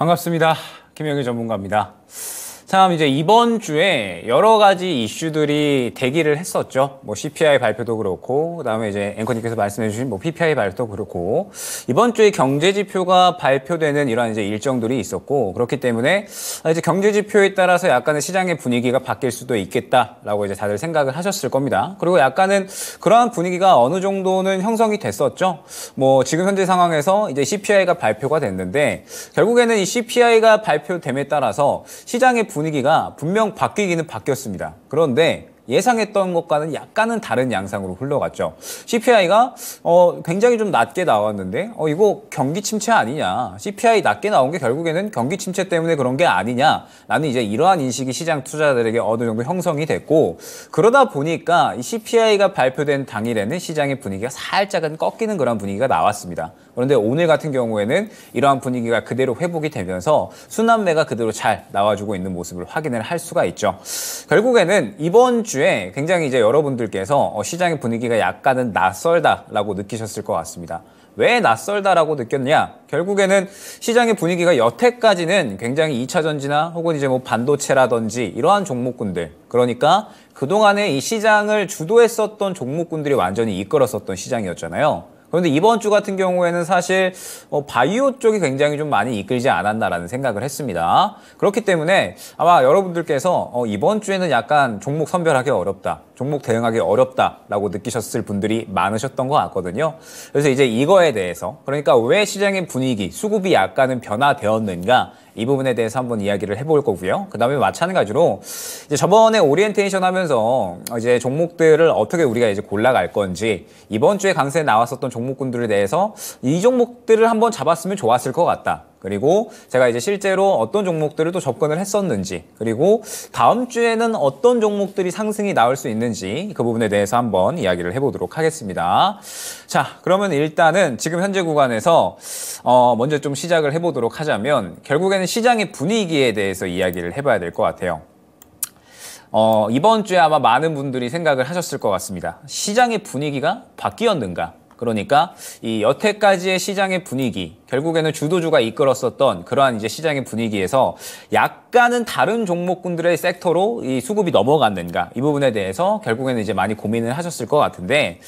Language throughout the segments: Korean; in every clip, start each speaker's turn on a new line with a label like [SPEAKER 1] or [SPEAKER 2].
[SPEAKER 1] 반갑습니다. 김영희 전문가입니다. 참 이제 이번 주에 여러 가지 이슈들이 대기를 했었죠. 뭐 CPI 발표도 그렇고 그다음에 이제 앵커님께서 말씀해 주신 뭐 PPI 발표도 그렇고 이번 주에 경제 지표가 발표되는 이런 이제 일정들이 있었고 그렇기 때문에 아, 이제 경제 지표에 따라서 약간의 시장의 분위기가 바뀔 수도 있겠다라고 이제 다들 생각을 하셨을 겁니다. 그리고 약간은 그러한 분위기가 어느 정도는 형성이 됐었죠. 뭐 지금 현재 상황에서 이제 CPI가 발표가 됐는데 결국에는 이 CPI가 발표됨에 따라서 시장의 분위기가 분위기가 분명 바뀌기는 바뀌었습니다. 그런데 예상했던 것과는 약간은 다른 양상으로 흘러갔죠. CPI가 어, 굉장히 좀 낮게 나왔는데 어, 이거 경기 침체 아니냐. CPI 낮게 나온 게 결국에는 경기 침체 때문에 그런 게 아니냐라는 이제 이러한 인식이 시장 투자자들에게 어느 정도 형성이 됐고 그러다 보니까 이 CPI가 발표된 당일에는 시장의 분위기가 살짝은 꺾이는 그런 분위기가 나왔습니다. 그런데 오늘 같은 경우에는 이러한 분위기가 그대로 회복이 되면서 순환매가 그대로 잘 나와주고 있는 모습을 확인을 할 수가 있죠. 결국에는 이번 주 주에 굉장히 이제 여러분들께서 어, 시장의 분위기가 약간은 낯설다라고 느끼셨을 것 같습니다. 왜 낯설다라고 느꼈냐? 결국에는 시장의 분위기가 여태까지는 굉장히 2차 전지나 혹은 이제 뭐 반도체라든지 이러한 종목군들 그러니까 그동안에 이 시장을 주도했었던 종목군들이 완전히 이끌었었던 시장이었잖아요. 그런데 이번 주 같은 경우에는 사실 어, 바이오 쪽이 굉장히 좀 많이 이끌지 않았나라는 생각을 했습니다. 그렇기 때문에 아마 여러분들께서 어, 이번 주에는 약간 종목 선별하기 어렵다. 종목 대응하기 어렵다라고 느끼셨을 분들이 많으셨던 것 같거든요. 그래서 이제 이거에 대해서 그러니까 왜 시장의 분위기, 수급이 약간은 변화되었는가 이 부분에 대해서 한번 이야기를 해볼 거고요. 그 다음에 마찬가지로 이제 저번에 오리엔테이션 하면서 이제 종목들을 어떻게 우리가 이제 골라갈 건지 이번 주에 강세에 나왔었던 종목군들에 대해서 이 종목들을 한번 잡았으면 좋았을 것 같다. 그리고 제가 이제 실제로 어떤 종목들을 또 접근을 했었는지 그리고 다음 주에는 어떤 종목들이 상승이 나올 수 있는지 그 부분에 대해서 한번 이야기를 해보도록 하겠습니다. 자 그러면 일단은 지금 현재 구간에서 어 먼저 좀 시작을 해보도록 하자면 결국에는 시장의 분위기에 대해서 이야기를 해봐야 될 것 같아요. 어, 이번 주에 아마 많은 분들이 생각을 하셨을 것 같습니다. 시장의 분위기가 바뀌었는가? 그러니까 이 여태까지의 시장의 분위기 결국에는 주도주가 이끌었었던 그러한 이제 시장의 분위기에서 약간은 다른 종목군들의 섹터로 이 수급이 넘어갔는가 이 부분에 대해서 결국에는 이제 많이 고민을 하셨을 것 같은데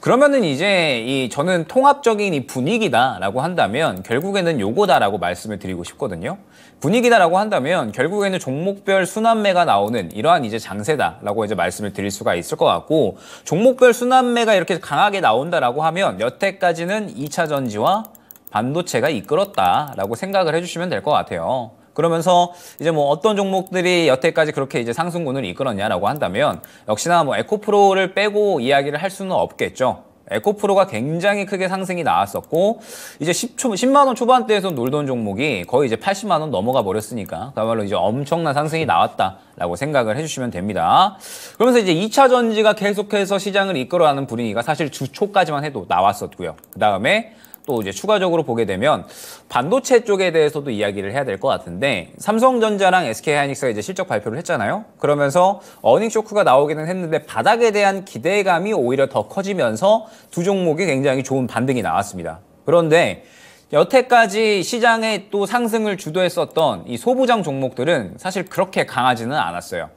[SPEAKER 1] 그러면은 이제 이 저는 통합적인 이 분위기다라고 한다면 결국에는 요거다라고 말씀을 드리고 싶거든요. 분위기다라고 한다면 결국에는 종목별 순환매가 나오는 이러한 이제 장세다라고 이제 말씀을 드릴 수가 있을 것 같고 종목별 순환매가 이렇게 강하게 나온다라고 하면 여태까지는 2차 전지와 반도체가 이끌었다라고 생각을 해주시면 될 것 같아요. 그러면서 이제 뭐 어떤 종목들이 여태까지 그렇게 이제 상승군을 이끌었냐라고 한다면 역시나 뭐 에코프로를 빼고 이야기를 할 수는 없겠죠. 에코프로가 굉장히 크게 상승이 나왔었고 이제 1 0만원 초반대에서 놀던 종목이 거의 이제 80만원 넘어가 버렸으니까 그야말로 이제 엄청난 상승이 나왔다라고 생각을 해주시면 됩니다 그러면서 이제 2차 전지가 계속해서 시장을 이끌어가는 분위기가 사실 주초까지만 해도 나왔었고요 그 다음에 또 이제 추가적으로 보게 되면 반도체 쪽에 대해서도 이야기를 해야 될 것 같은데 삼성전자랑 SK하이닉스가 이제 실적 발표를 했잖아요. 그러면서 어닝 쇼크가 나오기는 했는데 바닥에 대한 기대감이 오히려 더 커지면서 두 종목이 굉장히 좋은 반등이 나왔습니다. 그런데 여태까지 시장에 또 상승을 주도했었던 이 소부장 종목들은 사실 그렇게 강하지는 않았어요.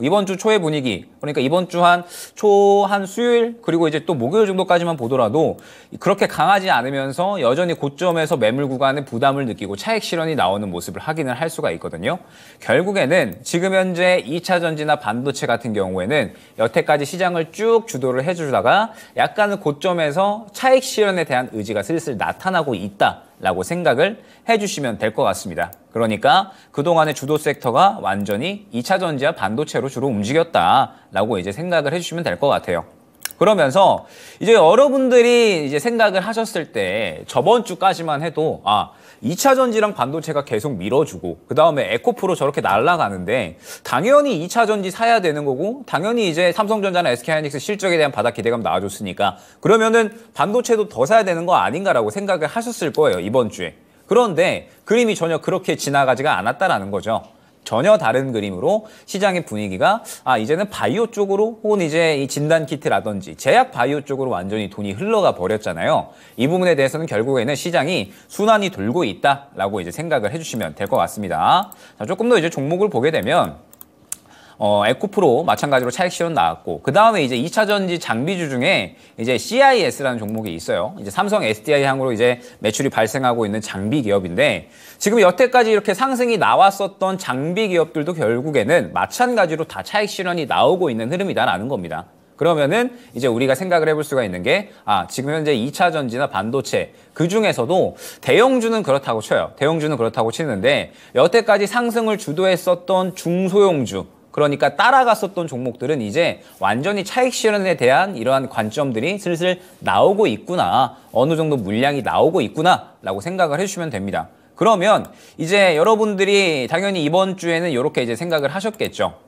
[SPEAKER 1] 이번 주 초의 분위기 그러니까 이번 주 한 초한 한 수요일 그리고 이제 또 목요일 정도까지만 보더라도 그렇게 강하지 않으면서 여전히 고점에서 매물 구간에 부담을 느끼고 차익 실현이 나오는 모습을 확인을 할 수가 있거든요. 결국에는 지금 현재 2차 전지나 반도체 같은 경우에는 여태까지 시장을 쭉 주도를 해주다가 약간은 고점에서 차익 실현에 대한 의지가 슬슬 나타나고 있다. 라고 생각을 해주시면 될 것 같습니다. 그러니까 그동안의 주도 섹터가 완전히 2차 전지와 반도체로 주로 움직였다라고 이제 생각을 해주시면 될 것 같아요. 그러면서 이제 여러분들이 이제 생각을 하셨을 때 저번 주까지만 해도 아 2차 전지랑 반도체가 계속 밀어주고 그 다음에 에코프로 저렇게 날아가는데 당연히 2차 전지 사야 되는 거고 당연히 이제 삼성전자나 SK하이닉스 실적에 대한 바닥 기대감 나와줬으니까 그러면은 반도체도 더 사야 되는 거 아닌가라고 생각을 하셨을 거예요 이번 주에 그런데 그림이 전혀 그렇게 지나가지가 않았다라는 거죠 전혀 다른 그림으로 시장의 분위기가 아 이제는 바이오 쪽으로 혹은 이제 이 진단 키트라든지 제약 바이오 쪽으로 완전히 돈이 흘러가 버렸잖아요. 이 부분에 대해서는 결국에는 시장이 순환이 돌고 있다라고 이제 생각을 해주시면 될 것 같습니다. 자, 조금 더 이제 종목을 보게 되면 어, 에코프로 마찬가지로 차익 실현 나왔고 그 다음에 이제 2차 전지 장비주 중에 이제 CIS라는 종목이 있어요. 이제 삼성 SDI 향으로 이제 매출이 발생하고 있는 장비 기업인데 지금 여태까지 이렇게 상승이 나왔었던 장비 기업들도 결국에는 마찬가지로 다 차익 실현이 나오고 있는 흐름이다라는 겁니다. 그러면은 이제 우리가 생각을 해볼 수가 있는 게, 아, 지금 현재 2차 전지나 반도체, 그 중에서도 대형주는 그렇다고 쳐요. 대형주는 그렇다고 치는데, 여태까지 상승을 주도했었던 중소형주, 그러니까 따라갔었던 종목들은 이제 완전히 차익 실현에 대한 이러한 관점들이 슬슬 나오고 있구나. 어느 정도 물량이 나오고 있구나 라고 생각을 해주시면 됩니다. 그러면 이제 여러분들이 당연히 이번 주에는 이렇게 이제 생각을 하셨겠죠.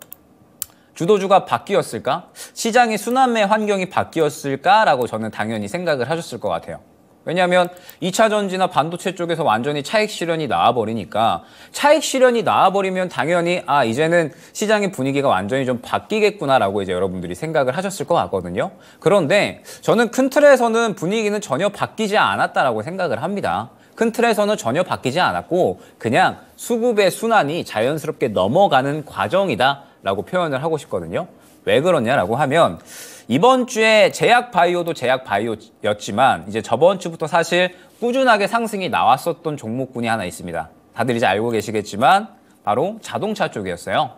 [SPEAKER 1] 주도주가 바뀌었을까? 시장의 순환매 환경이 바뀌었을까라고 저는 당연히 생각을 하셨을 것 같아요. 왜냐하면 2차 전지나 반도체 쪽에서 완전히 차익 실현이 나와버리니까 차익 실현이 나와버리면 당연히 아 이제는 시장의 분위기가 완전히 좀 바뀌겠구나라고 이제 여러분들이 생각을 하셨을 것 같거든요. 그런데 저는 큰 틀에서는 분위기는 전혀 바뀌지 않았다라고 생각을 합니다. 큰 틀에서는 전혀 바뀌지 않았고 그냥 수급의 순환이 자연스럽게 넘어가는 과정이다라고 표현을 하고 싶거든요. 왜 그러냐라고 하면 이번 주에 제약 바이오도 제약 바이오였지만 이제 저번 주부터 사실 꾸준하게 상승이 나왔었던 종목군이 하나 있습니다. 다들 이제 알고 계시겠지만 바로 자동차 쪽이었어요.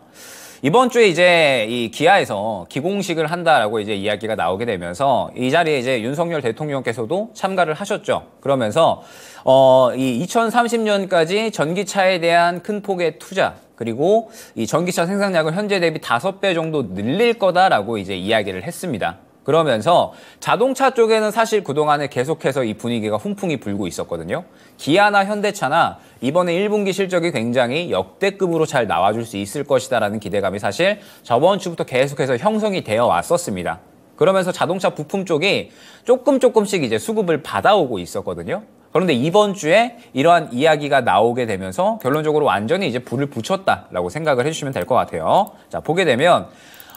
[SPEAKER 1] 이번 주에 이제 이 기아에서 기공식을 한다라고 이제 이야기가 나오게 되면서 이 자리에 이제 윤석열 대통령께서도 참가를 하셨죠. 그러면서 어이 2030년까지 전기차에 대한 큰 폭의 투자 그리고 이 전기차 생산량을 현재 대비 5배 정도 늘릴 거다라고 이제 이야기를 했습니다. 그러면서 자동차 쪽에는 사실 그동안에 계속해서 이 분위기가 훈풍이 불고 있었거든요. 기아나 현대차나 이번에 1분기 실적이 굉장히 역대급으로 잘 나와줄 수 있을 것이다라는 기대감이 사실 저번 주부터 계속해서 형성이 되어 왔었습니다. 그러면서 자동차 부품 쪽이 조금 조금씩 이제 수급을 받아오고 있었거든요. 그런데 이번 주에 이러한 이야기가 나오게 되면서 결론적으로 완전히 이제 불을 붙였다라고 생각을 해주시면 될 것 같아요. 자, 보게 되면,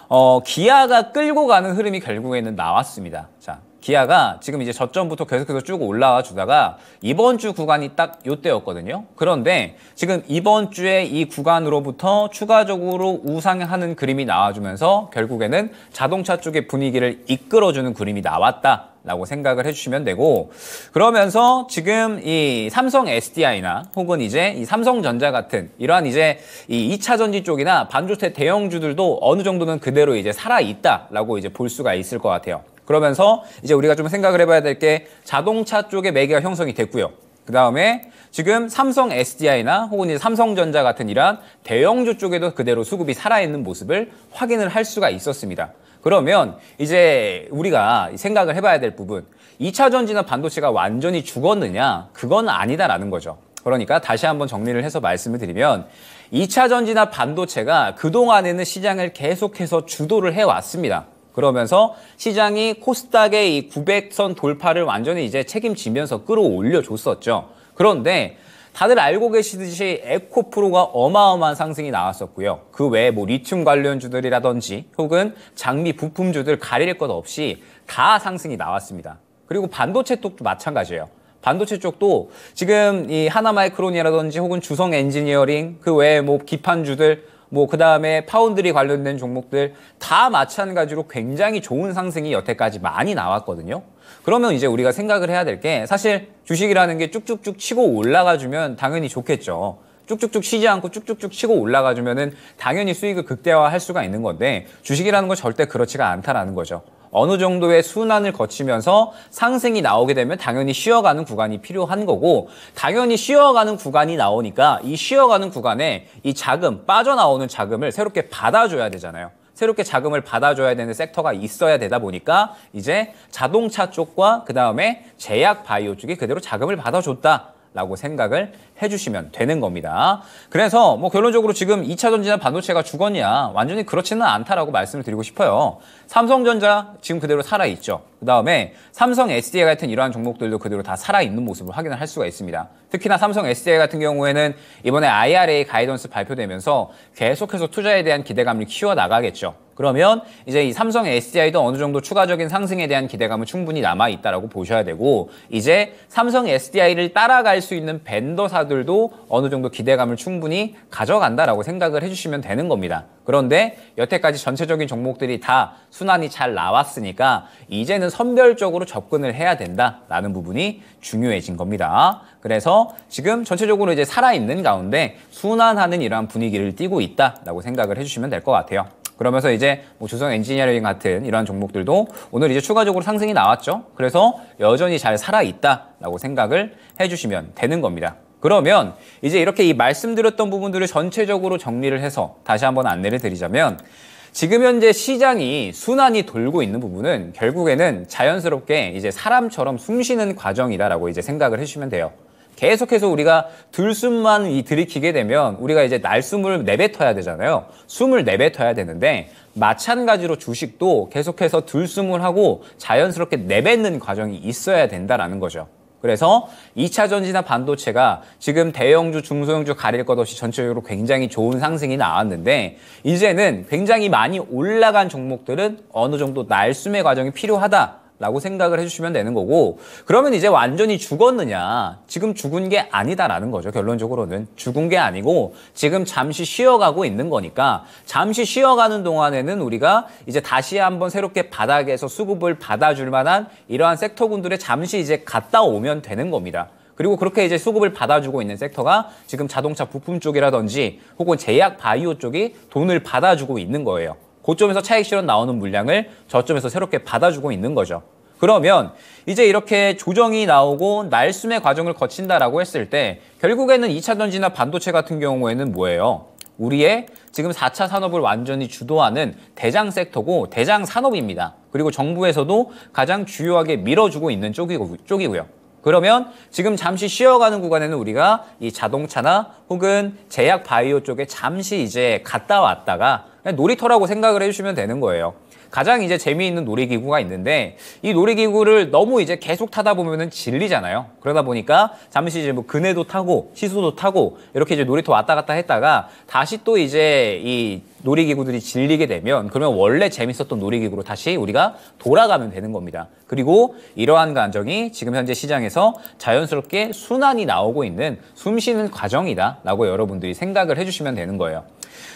[SPEAKER 1] 어, 기아가 끌고 가는 흐름이 결국에는 나왔습니다. 자, 기아가 지금 이제 저점부터 계속해서 쭉 올라와 주다가 이번 주 구간이 딱 요때였거든요. 그런데 지금 이번 주에 이 구간으로부터 추가적으로 우상하는 그림이 나와주면서 결국에는 자동차 쪽의 분위기를 이끌어주는 그림이 나왔다. 라고 생각을 해주시면 되고 그러면서 지금 이 삼성 SDI나 혹은 이제 이 삼성전자 같은 이러한 이제 이 2차 전지 쪽이나 반조체 대형주들도 어느 정도는 그대로 이제 살아있다라고 이제 볼 수가 있을 것 같아요. 그러면서 이제 우리가 좀 생각을 해봐야 될 게 자동차 쪽에 매개가 형성이 됐고요. 그 다음에 지금 삼성 SDI나 혹은 이제 삼성전자 같은 이런 대형주 쪽에도 그대로 수급이 살아있는 모습을 확인을 할 수가 있었습니다. 그러면 이제 우리가 생각을 해봐야 될 부분 2차 전지나 반도체가 완전히 죽었느냐? 그건 아니다라는 거죠. 그러니까 다시 한번 정리를 해서 말씀을 드리면 2차 전지나 반도체가 그동안에는 시장을 계속해서 주도를 해왔습니다. 그러면서 시장이 코스닥의 이 900선 돌파를 완전히 이제 책임지면서 끌어올려줬었죠. 그런데 다들 알고 계시듯이 에코프로가 어마어마한 상승이 나왔었고요. 그 외에 뭐 리튬 관련주들이라든지 혹은 장미 부품주들 가릴 것 없이 다 상승이 나왔습니다. 그리고 반도체 쪽도 마찬가지예요. 반도체 쪽도 지금 이 하나마이크론이라든지 혹은 주성 엔지니어링 그 외에 뭐 기판주들 뭐 그다음에 파운드리 관련된 종목들 다 마찬가지로 굉장히 좋은 상승이 여태까지 많이 나왔거든요. 그러면 이제 우리가 생각을 해야 될 게 사실 주식이라는 게 쭉쭉쭉 치고 올라가 주면 당연히 좋겠죠. 쭉쭉쭉 쉬지 않고 쭉쭉쭉 치고 올라가 주면은 당연히 수익을 극대화할 수가 있는 건데 주식이라는 건 절대 그렇지가 않다라는 거죠. 어느 정도의 순환을 거치면서 상승이 나오게 되면 당연히 쉬어가는 구간이 필요한 거고 당연히 쉬어가는 구간이 나오니까 이 쉬어가는 구간에 이 자금, 빠져나오는 자금을 새롭게 받아줘야 되잖아요. 새롭게 자금을 받아줘야 되는 섹터가 있어야 되다 보니까 이제 자동차 쪽과 그 다음에 제약 바이오 쪽이 그대로 자금을 받아줬다. 라고 생각을 해주시면 되는 겁니다. 그래서 뭐 결론적으로 지금 2차 전지나 반도체가 죽었냐 완전히 그렇지는 않다라고 말씀을 드리고 싶어요. 삼성전자 지금 그대로 살아있죠. 그 다음에 삼성 SDI 같은 이러한 종목들도 그대로 다 살아있는 모습을 확인을 할 수가 있습니다. 특히나 삼성 SDI 같은 경우에는 이번에 IRA 가이던스 발표되면서 계속해서 투자에 대한 기대감을 키워나가겠죠. 그러면 이제 이 삼성 SDI도 어느 정도 추가적인 상승에 대한 기대감은 충분히 남아 있다라고 보셔야 되고 이제 삼성 SDI를 따라갈 수 있는 밴더사들도 어느 정도 기대감을 충분히 가져간다라고 생각을 해주시면 되는 겁니다. 그런데 여태까지 전체적인 종목들이 다 순환이 잘 나왔으니까 이제는 선별적으로 접근을 해야 된다라는 부분이 중요해진 겁니다. 그래서 지금 전체적으로 이제 살아있는 가운데 순환하는 이러한 분위기를 띠고 있다라고 생각을 해주시면 될 것 같아요. 그러면서 이제 뭐 조선 엔지니어링 같은 이러한 종목들도 오늘 이제 추가적으로 상승이 나왔죠. 그래서 여전히 잘 살아있다라고 생각을 해주시면 되는 겁니다. 그러면 이제 이렇게 이 말씀드렸던 부분들을 전체적으로 정리를 해서 다시 한번 안내를 드리자면 지금 현재 시장이 순환이 돌고 있는 부분은 결국에는 자연스럽게 이제 사람처럼 숨쉬는 과정이다라고 이제 생각을 해주시면 돼요. 계속해서 우리가 들숨만 이 들이키게 되면 우리가 이제 날숨을 내뱉어야 되잖아요. 숨을 내뱉어야 되는데 마찬가지로 주식도 계속해서 들숨을 하고 자연스럽게 내뱉는 과정이 있어야 된다라는 거죠. 그래서 2차 전지나 반도체가 지금 대형주, 중소형주 가릴 것 없이 전체적으로 굉장히 좋은 상승이 나왔는데 이제는 굉장히 많이 올라간 종목들은 어느 정도 날숨의 과정이 필요하다 라고 생각을 해주시면 되는 거고 그러면 이제 완전히 죽었느냐 지금 죽은 게 아니다라는 거죠 결론적으로는 죽은 게 아니고 지금 잠시 쉬어가고 있는 거니까 잠시 쉬어가는 동안에는 우리가 이제 다시 한번 새롭게 바닥에서 수급을 받아줄 만한 이러한 섹터군들에 잠시 이제 갔다 오면 되는 겁니다 그리고 그렇게 이제 수급을 받아주고 있는 섹터가 지금 자동차 부품 쪽이라든지 혹은 제약 바이오 쪽이 돈을 받아주고 있는 거예요 고점에서 차익 실현 나오는 물량을 저점에서 새롭게 받아주고 있는 거죠. 그러면 이제 이렇게 조정이 나오고 날숨의 과정을 거친다라고 했을 때 결국에는 2차 전지나 반도체 같은 경우에는 뭐예요? 우리의 지금 4차 산업을 완전히 주도하는 대장 섹터고 대장 산업입니다. 그리고 정부에서도 가장 주요하게 밀어주고 있는 쪽이고, 쪽이고요. 그러면 지금 잠시 쉬어가는 구간에는 우리가 이 자동차나 혹은 제약 바이오 쪽에 잠시 이제 갔다 왔다가 놀이터라고 생각을 해주시면 되는 거예요. 가장 이제 재미있는 놀이기구가 있는데 이 놀이기구를 너무 이제 계속 타다 보면은 질리잖아요. 그러다 보니까 잠시 이제 뭐 그네도 타고 시소도 타고 이렇게 이제 놀이터 왔다 갔다 했다가 다시 또 이제 이 놀이기구들이 질리게 되면 그러면 원래 재밌었던 놀이기구로 다시 우리가 돌아가면 되는 겁니다. 그리고 이러한 감정이 지금 현재 시장에서 자연스럽게 순환이 나오고 있는 숨쉬는 과정이다라고 여러분들이 생각을 해주시면 되는 거예요.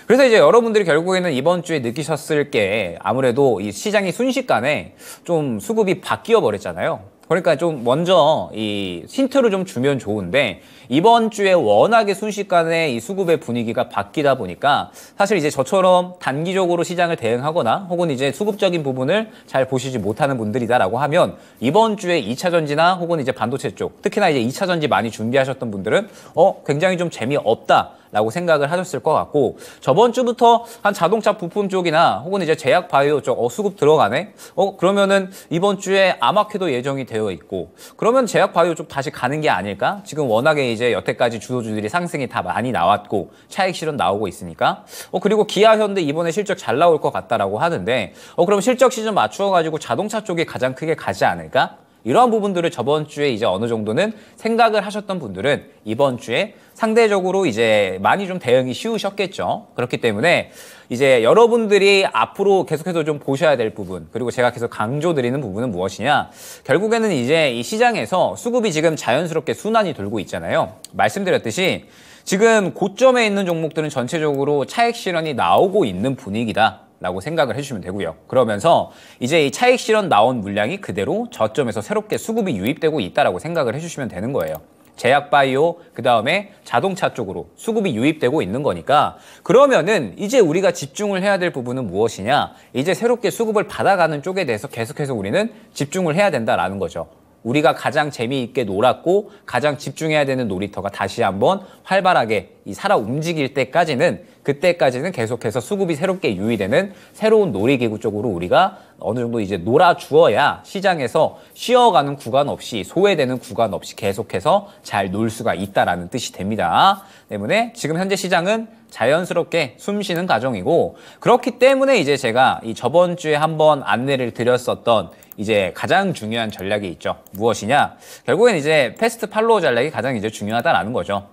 [SPEAKER 1] 그래서 이제 여러분들이 결국에는 이번 주에 느끼셨을 게 아무래도 이 시장이 순식간에 좀 수급이 바뀌어 버렸잖아요. 그러니까 좀 먼저 이 힌트를 좀 주면 좋은데 이번 주에 워낙에 순식간에 이 수급의 분위기가 바뀌다 보니까 사실 이제 저처럼 단기적으로 시장을 대응하거나 혹은 이제 수급적인 부분을 잘 보시지 못하는 분들이다라고 하면 이번 주에 2차 전지나 혹은 이제 반도체 쪽 특히나 이제 2차 전지 많이 준비하셨던 분들은 어 굉장히 좀 재미없다 라고 생각을 하셨을 것 같고 저번 주부터 한 자동차 부품 쪽이나 혹은 이제 제약 바이오 쪽 어, 수급 들어가네? 어, 그러면은 이번 주에 아마회도 예정이 되어 있고 그러면 제약 바이오 쪽 다시 가는 게 아닐까? 지금 워낙에 이제 여태까지 주도주들이 상승이 다 많이 나왔고 차익 실현 나오고 있으니까 어, 그리고 기아 현대 이번에 실적 잘 나올 것 같다라고 하는데 어, 그럼 실적 시즌 맞추어 가지고 자동차 쪽에 가장 크게 가지 않을까? 이러한 부분들을 저번 주에 이제 어느 정도는 생각을 하셨던 분들은 이번 주에 상대적으로 이제 많이 좀 대응이 쉬우셨겠죠. 그렇기 때문에 이제 여러분들이 앞으로 계속해서 좀 보셔야 될 부분, 그리고 제가 계속 강조드리는 부분은 무엇이냐. 결국에는 이제 이 시장에서 수급이 지금 자연스럽게 순환이 돌고 있잖아요. 말씀드렸듯이 지금 고점에 있는 종목들은 전체적으로 차액 실현이 나오고 있는 분위기다. 라고 생각을 해주시면 되고요. 그러면서 이제 이 차익 실현 나온 물량이 그대로 저점에서 새롭게 수급이 유입되고 있다라고 생각을 해주시면 되는 거예요. 제약바이오 그다음에 자동차 쪽으로 수급이 유입되고 있는 거니까 그러면은 이제 우리가 집중을 해야 될 부분은 무엇이냐 이제 새롭게 수급을 받아가는 쪽에 대해서 계속해서 우리는 집중을 해야 된다라는 거죠 우리가 가장 재미있게 놀았고 가장 집중해야 되는 놀이터가 다시 한번 활발하게 이 살아 움직일 때까지는 그때까지는 계속해서 수급이 새롭게 유의되는 새로운 놀이기구 쪽으로 우리가 어느 정도 이제 놀아주어야 시장에서 쉬어가는 구간 없이 소외되는 구간 없이 계속해서 잘 놀 수가 있다라는 뜻이 됩니다. 때문에 지금 현재 시장은 자연스럽게 숨쉬는 과정이고 그렇기 때문에 이제 제가 이 저번 주에 한번 안내를 드렸었던 이제 가장 중요한 전략이 있죠. 무엇이냐? 결국엔 이제 패스트 팔로우 전략이 가장 이제 중요하다라는 거죠.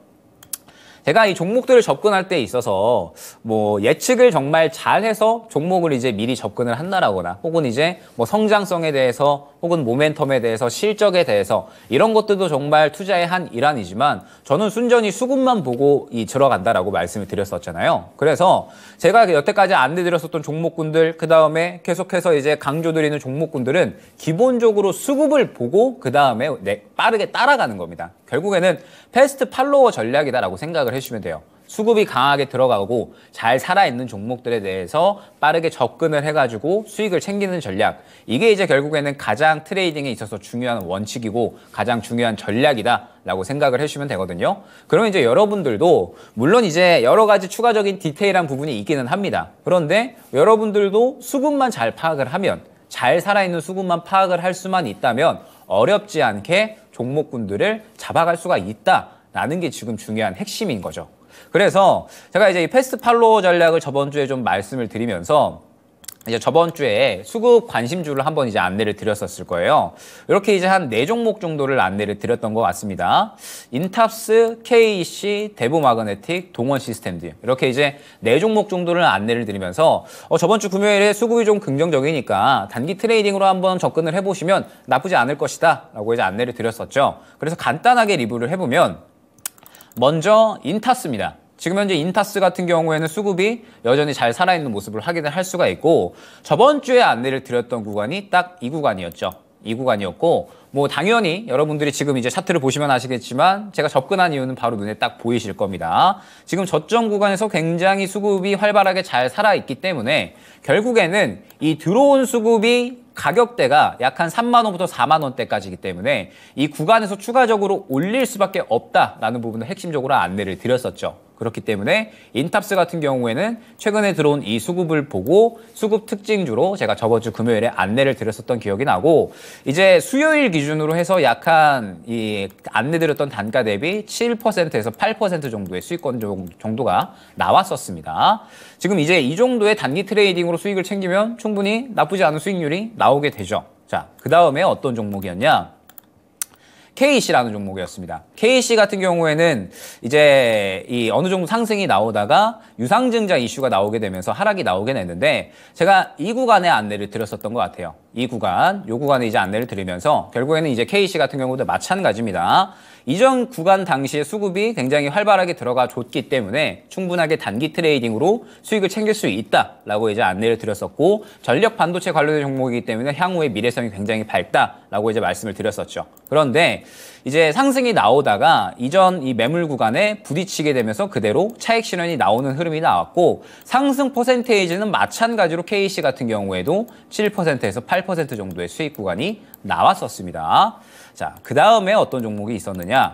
[SPEAKER 1] 제가 이 종목들을 접근할 때 있어서 뭐 예측을 정말 잘해서 종목을 이제 미리 접근을 한다라거나 혹은 이제 뭐 성장성에 대해서 혹은 모멘텀에 대해서 실적에 대해서 이런 것들도 정말 투자의 한 일환이지만 저는 순전히 수급만 보고 이 들어간다라고 말씀을 드렸었잖아요. 그래서 제가 여태까지 안내드렸었던 종목군들 그 다음에 계속해서 이제 강조드리는 종목군들은 기본적으로 수급을 보고 그 다음에 빠르게 따라가는 겁니다. 결국에는 패스트 팔로워 전략이다라고 생각을 해주시면 돼요. 수급이 강하게 들어가고 잘 살아있는 종목들에 대해서 빠르게 접근을 해가지고 수익을 챙기는 전략. 이게 이제 결국에는 가장 트레이딩에 있어서 중요한 원칙이고 가장 중요한 전략이다. 라고 생각을 해주시면 되거든요. 그럼 이제 여러분들도 물론 이제 여러 가지 추가적인 디테일한 부분이 있기는 합니다. 그런데 여러분들도 수급만 잘 파악을 하면 잘 살아있는 수급만 파악을 할 수만 있다면 어렵지 않게 종목군들을 잡아갈 수가 있다라는 게 지금 중요한 핵심인 거죠. 그래서 제가 이제 이 패스트 팔로워 전략을 저번 주에 좀 말씀을 드리면서 이제 저번 주에 수급 관심주를 한번 이제 안내를 드렸었을 거예요. 이렇게 이제 한 네 종목 정도를 안내를 드렸던 것 같습니다. 인탑스, KEC, 대부마그네틱, 동원시스템즈 이렇게 이제 네 종목 정도를 안내를 드리면서 어, 저번 주 금요일에 수급이 좀 긍정적이니까 단기 트레이딩으로 한번 접근을 해보시면 나쁘지 않을 것이다 라고 이제 안내를 드렸었죠. 그래서 간단하게 리뷰를 해보면 먼저 인타스입니다. 지금 현재 인타스 같은 경우에는 수급이 여전히 잘 살아있는 모습을 확인을 할 수가 있고 저번 주에 안내를 드렸던 구간이 딱 이 구간이었죠. 이 구간이었고 뭐 당연히 여러분들이 지금 이제 차트를 보시면 아시겠지만 제가 접근한 이유는 바로 눈에 딱 보이실 겁니다. 지금 저점 구간에서 굉장히 수급이 활발하게 잘 살아있기 때문에 결국에는 이 들어온 수급이 가격대가 약 한 3만원부터 4만원대까지이기 때문에 이 구간에서 추가적으로 올릴 수밖에 없다라는 부분을 핵심적으로 안내를 드렸었죠. 그렇기 때문에 인탑스 같은 경우에는 최근에 들어온 이 수급을 보고 수급 특징주로 제가 저번 주 금요일에 안내를 드렸었던 기억이 나고 이제 수요일 기준 기준으로 해서 약한 이 안내드렸던 단가 대비 7%에서 8% 정도의 수익권 정도가 나왔었습니다. 지금 이제 이 정도의 단기 트레이딩으로 수익을 챙기면 충분히 나쁘지 않은 수익률이 나오게 되죠. 자, 그 다음에 어떤 종목이었냐? KC라는 종목이었습니다. KC 같은 경우에는 이제 이 어느 정도 상승이 나오다가 유상증자 이슈가 나오게 되면서 하락이 나오게됐는데 제가 이 구간에 안내를 드렸었던 것 같아요. 이 구간, 요 구간에 이제 안내를 드리면서 결국에는 이제 KC 같은 경우도 마찬가지입니다. 이전 구간 당시에 수급이 굉장히 활발하게 들어가 줬기 때문에 충분하게 단기 트레이딩으로 수익을 챙길 수 있다라고 이제 안내를 드렸었고 전력 반도체 관련 종목이기 때문에 향후의 미래성이 굉장히 밝다라고 이제 말씀을 드렸었죠. 그런데 이제 상승이 나오다가 이전 이 매물 구간에 부딪히게 되면서 그대로 차익 실현이 나오는 흐름이 나왔고 상승 퍼센테이지는 마찬가지로 KC 같은 경우에도 7%에서 8% 정도의 수익 구간이 나왔었습니다. 자, 그 다음에 어떤 종목이 있었느냐?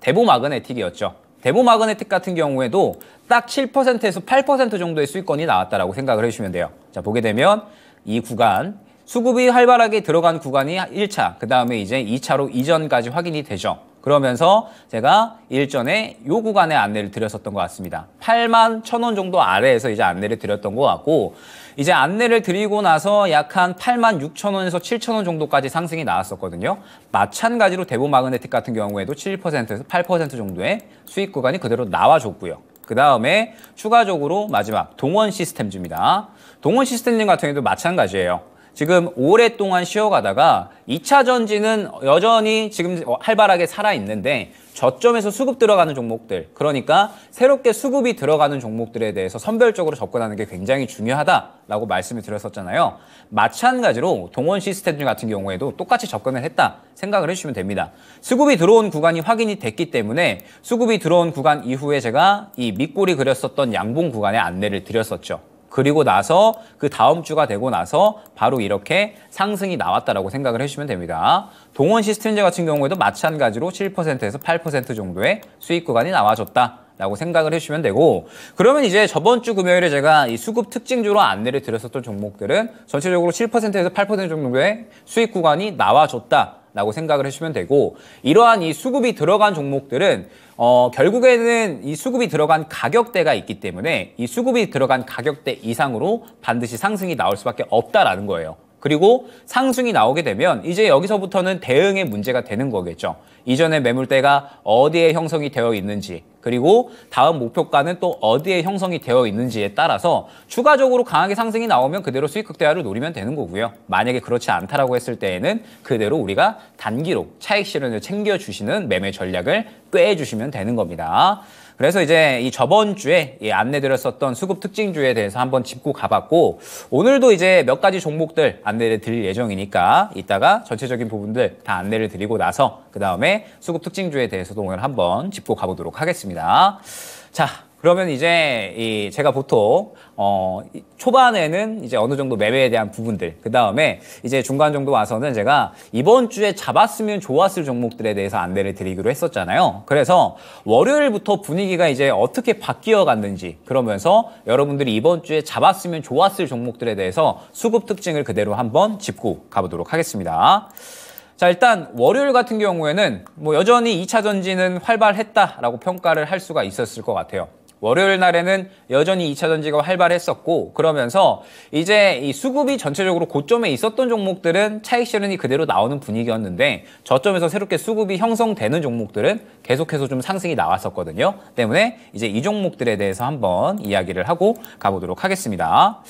[SPEAKER 1] 대보 마그네틱이었죠. 대보 마그네틱 같은 경우에도 딱 7%에서 8% 정도의 수익권이 나왔다라고 생각을 해주시면 돼요. 자, 보게 되면 이 구간 수급이 활발하게 들어간 구간이 1차, 그 다음에 이제 2차로 이전까지 확인이 되죠. 그러면서 제가 일전에 요 구간에 안내를 드렸었던 것 같습니다. 8만 1천원 정도 아래에서 이제 안내를 드렸던 것 같고 이제 안내를 드리고 나서 약 한 8만 6천원에서 7천원 정도까지 상승이 나왔었거든요. 마찬가지로 대보 마그네틱 같은 경우에도 7%에서 8% 정도의 수익 구간이 그대로 나와줬고요. 그 다음에 추가적으로 마지막 동원 시스템즈입니다. 동원 시스템즈 같은 경우도 마찬가지예요. 지금 오랫동안 쉬어가다가 2차 전지는 여전히 지금 활발하게 살아있는데 저점에서 수급 들어가는 종목들 그러니까 새롭게 수급이 들어가는 종목들에 대해서 선별적으로 접근하는 게 굉장히 중요하다라고 말씀을 드렸었잖아요 마찬가지로 동원 시스템 같은 경우에도 똑같이 접근을 했다 생각을 해주시면 됩니다 수급이 들어온 구간이 확인이 됐기 때문에 수급이 들어온 구간 이후에 제가 이 밑골이 그렸었던 양봉 구간의 안내를 드렸었죠 그리고 나서 그 다음 주가 되고 나서 바로 이렇게 상승이 나왔다라고 생각을 해주시면 됩니다. 동원 시스템제 같은 경우에도 마찬가지로 7%에서 8% 정도의 수익 구간이 나와줬다. 라고 생각을 해주시면 되고 그러면 이제 저번 주 금요일에 제가 이 수급 특징주로 안내를 드렸었던 종목들은 전체적으로 7%에서 8% 정도의 수익 구간이 나와줬다 라고 생각을 해주시면 되고 이러한 이 수급이 들어간 종목들은 어 결국에는 이 수급이 들어간 가격대가 있기 때문에 이 수급이 들어간 가격대 이상으로 반드시 상승이 나올 수밖에 없다라는 거예요. 그리고 상승이 나오게 되면 이제 여기서부터는 대응의 문제가 되는 거겠죠. 이전에 매물대가 어디에 형성이 되어 있는지 그리고 다음 목표가는 또 어디에 형성이 되어 있는지에 따라서 추가적으로 강하게 상승이 나오면 그대로 수익 극대화를 노리면 되는 거고요. 만약에 그렇지 않다라고 했을 때에는 그대로 우리가 단기로 차익 실현을 챙겨주시는 매매 전략을 꾀해주시면 되는 겁니다. 그래서 이제 이 저번 주에 예, 안내드렸었던 수급 특징주에 대해서 한번 짚고 가봤고 오늘도 이제 몇 가지 종목들 안내를 드릴 예정이니까 이따가 전체적인 부분들 다 안내를 드리고 나서 그 다음에 수급 특징주에 대해서도 오늘 한번 짚고 가보도록 하겠습니다. 자, 그러면 이제 이 제가 보통 어 초반에는 이제 어느 정도 매매에 대한 부분들 그 다음에 이제 중간 정도 와서는 제가 이번 주에 잡았으면 좋았을 종목들에 대해서 안내를 드리기로 했었잖아요. 그래서 월요일부터 분위기가 이제 어떻게 바뀌어 갔는지 그러면서 여러분들이 이번 주에 잡았으면 좋았을 종목들에 대해서 수급 특징을 그대로 한번 짚고 가보도록 하겠습니다. 자 일단 월요일 같은 경우에는 뭐 여전히 2차 전지는 활발했다라고 평가를 할 수가 있었을 것 같아요. 월요일 날에는 여전히 2차 전지가 활발했었고 그러면서 이제 이 수급이 전체적으로 고점에 있었던 종목들은 차익 실현이 그대로 나오는 분위기였는데 저점에서 새롭게 수급이 형성되는 종목들은 계속해서 좀 상승이 나왔었거든요. 때문에 이제 이 종목들에 대해서 한번 이야기를 하고 가보도록 하겠습니다.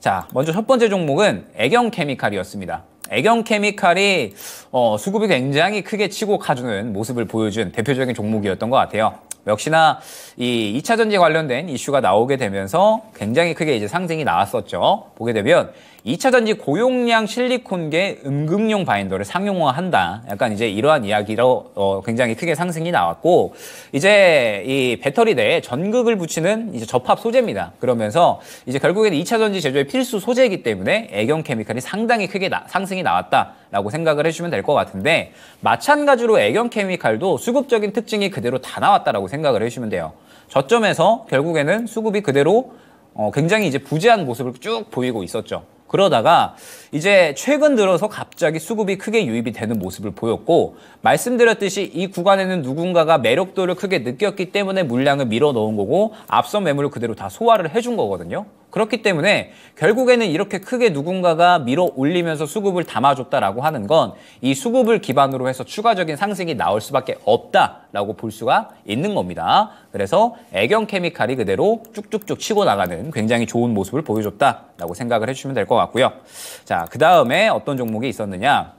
[SPEAKER 1] 자, 먼저 첫 번째 종목은 애경 케미칼이었습니다. 애경 케미칼이 어, 수급이 굉장히 크게 치고 가주는 모습을 보여준 대표적인 종목이었던 것 같아요. 역시나 이 2차 전지 관련된 이슈가 나오게 되면서 굉장히 크게 이제 상징이 나왔었죠. 보게 되면 2차 전지 고용량 실리콘계 음극용 바인더를 상용화한다. 약간 이제 이러한 이야기로 어, 굉장히 크게 상승이 나왔고 이제 이 배터리 내에 전극을 붙이는 이제 접합 소재입니다. 그러면서 이제 결국에는 2차 전지 제조의 필수 소재이기 때문에 애경 케미칼이 상당히 크게 나, 상승이 나왔다라고 생각을 해주면 될 것 같은데 마찬가지로 애경 케미칼도 수급적인 특징이 그대로 다 나왔다라고 생각을 해주시면 돼요. 저점에서 결국에는 수급이 그대로 어, 굉장히 이제 부재한 모습을 쭉 보이고 있었죠. 그러다가 이제 최근 들어서 갑자기 수급이 크게 유입이 되는 모습을 보였고 말씀드렸듯이 이 구간에는 누군가가 매력도를 크게 느꼈기 때문에 물량을 밀어넣은 거고 앞선 매물을 그대로 다 소화를 해준 거거든요. 그렇기 때문에 결국에는 이렇게 크게 누군가가 밀어 올리면서 수급을 담아줬다라고 하는 건 이 수급을 기반으로 해서 추가적인 상승이 나올 수밖에 없다라고 볼 수가 있는 겁니다. 그래서 애경 케미칼이 그대로 쭉쭉쭉 치고 나가는 굉장히 좋은 모습을 보여줬다라고 생각을 해주시면 될 것 같습니다. 같고요. 자, 그 다음에 어떤 종목이 있었느냐.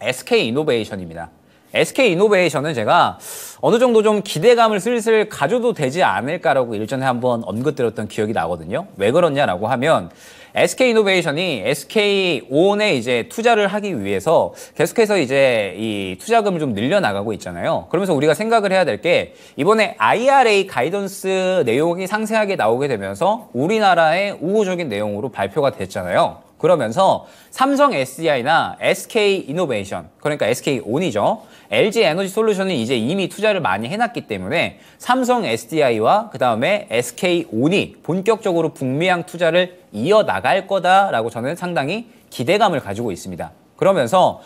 [SPEAKER 1] SK 이노베이션입니다. SK 이노베이션은 제가 어느 정도 좀 기대감을 슬슬 가져도 되지 않을까라고 일전에 한번 언급드렸던 기억이 나거든요. 왜 그러냐라고 하면 SK 이노베이션이 SK 온에 이제 투자를 하기 위해서 계속해서 이제 이 투자금을 좀 늘려나가고 있잖아요. 그러면서 우리가 생각을 해야 될 게 이번에 IRA 가이던스 내용이 상세하게 나오게 되면서 우리나라의 우호적인 내용으로 발표가 됐잖아요. 그러면서 삼성 SDI나 SK 이노베이션, 그러니까 SK 온이죠. LG 에너지 솔루션은 이제 이미 투자를 많이 해놨기 때문에 삼성 SDI와 그 다음에 SK 온이 본격적으로 북미향 투자를 이어나갈 거다라고 저는 상당히 기대감을 가지고 있습니다. 그러면서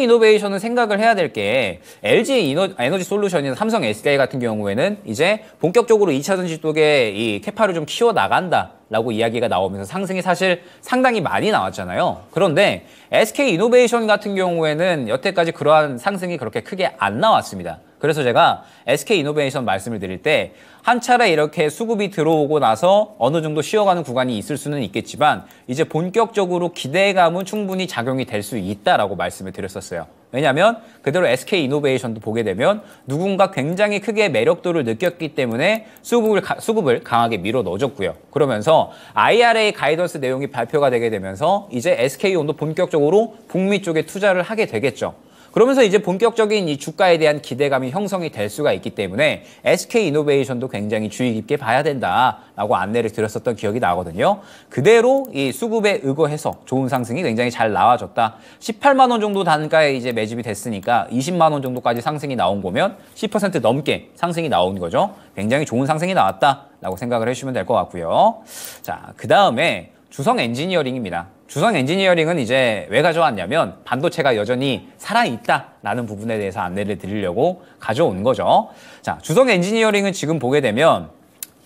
[SPEAKER 1] SK 이노베이션은 생각을 해야 될 게 LG 이노, 에너지 솔루션이나 삼성 s k 같은 경우에는 이제 본격적으로 2차전 지 쪽에 이 캐파를 좀 키워 나간다. 라고 이야기가 나오면서 상승이 사실 상당히 많이 나왔잖아요. 그런데 SK 이노베이션 같은 경우에는 여태까지 그러한 상승이 그렇게 크게 안 나왔습니다. 그래서 제가 SK 이노베이션 말씀을 드릴 때 한 차례 이렇게 수급이 들어오고 나서 어느 정도 쉬어가는 구간이 있을 수는 있겠지만 이제 본격적으로 기대감은 충분히 작용이 될 수 있다라고 말씀을 드렸었어요. 왜냐하면 그대로 SK 이노베이션도 보게 되면 누군가 굉장히 크게 매력도를 느꼈기 때문에 수급을, 가, 수급을 강하게 밀어 넣어줬고요. 그러면서 IRA 가이던스 내용이 발표가 되게 되면서 이제 SK 온도 본격적으로 북미 쪽에 투자를 하게 되겠죠. 그러면서 이제 본격적인 이 주가에 대한 기대감이 형성이 될 수가 있기 때문에 SK 이노베이션도 굉장히 주의 깊게 봐야 된다라고 안내를 드렸었던 기억이 나거든요. 그대로 이 수급에 의거해서 좋은 상승이 굉장히 잘나와졌다 18만 원 정도 단가에 이제 매집이 됐으니까 20만 원 정도까지 상승이 나온 거면 10% 넘게 상승이 나온 거죠. 굉장히 좋은 상승이 나왔다라고 생각을 해주시면 될 것 같고요. 자, 그 다음에 주성 엔지니어링입니다. 주성 엔지니어링은 이제 왜 가져왔냐면 반도체가 여전히 살아있다라는 부분에 대해서 안내를 드리려고 가져온 거죠. 자, 주성 엔지니어링은 지금 보게 되면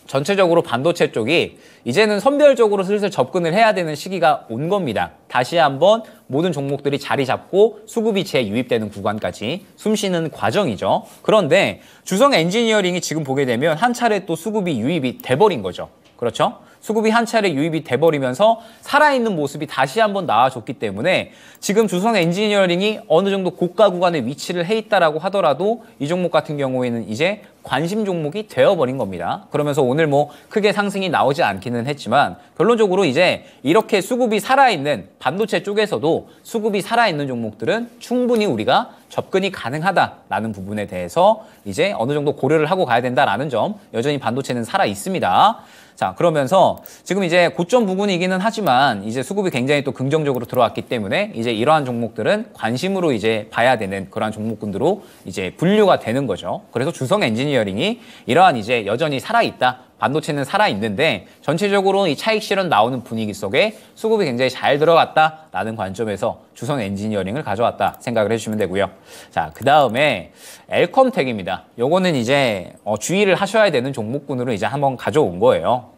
[SPEAKER 1] 전체적으로 반도체 쪽이 이제는 선별적으로 슬슬 접근을 해야 되는 시기가 온 겁니다. 다시 한번 모든 종목들이 자리 잡고 수급이 에유입되는 구간까지 숨쉬는 과정이죠. 그런데 주성 엔지니어링이 지금 보게 되면 한 차례 또 수급이 유입이 돼버린 거죠. 그렇죠? 수급이 한 차례 유입이 돼버리면서 살아있는 모습이 다시 한번 나와줬기 때문에 지금 주성 엔지니어링이 어느 정도 고가 구간에 위치를 해 있다라고 하더라도 이 종목 같은 경우에는 이제 관심 종목이 되어버린 겁니다. 그러면서 오늘 뭐 크게 상승이 나오지 않기는 했지만 결론적으로 이제 이렇게 수급이 살아있는 반도체 쪽에서도 수급이 살아있는 종목들은 충분히 우리가 접근이 가능하다라는 부분에 대해서 이제 어느 정도 고려를 하고 가야 된다라는 점 여전히 반도체는 살아있습니다. 자, 그러면서 지금 이제 고점 부근이기는 하지만 이제 수급이 굉장히 또 긍정적으로 들어왔기 때문에 이제 이러한 종목들은 관심으로 이제 봐야 되는 그러한 종목군으로 이제 분류가 되는 거죠. 그래서 주성 엔지니어링이 이러한 이제 여전히 살아있다. 반도체는 살아있는데 전체적으로 이 차익 실현 나오는 분위기 속에 수급이 굉장히 잘 들어갔다라는 관점에서 주성 엔지니어링을 가져왔다 생각을 해주시면 되고요. 자, 그 다음에 엘컴텍입니다. 요거는 이제 어, 주의를 하셔야 되는 종목군으로 이제 한번 가져온 거예요.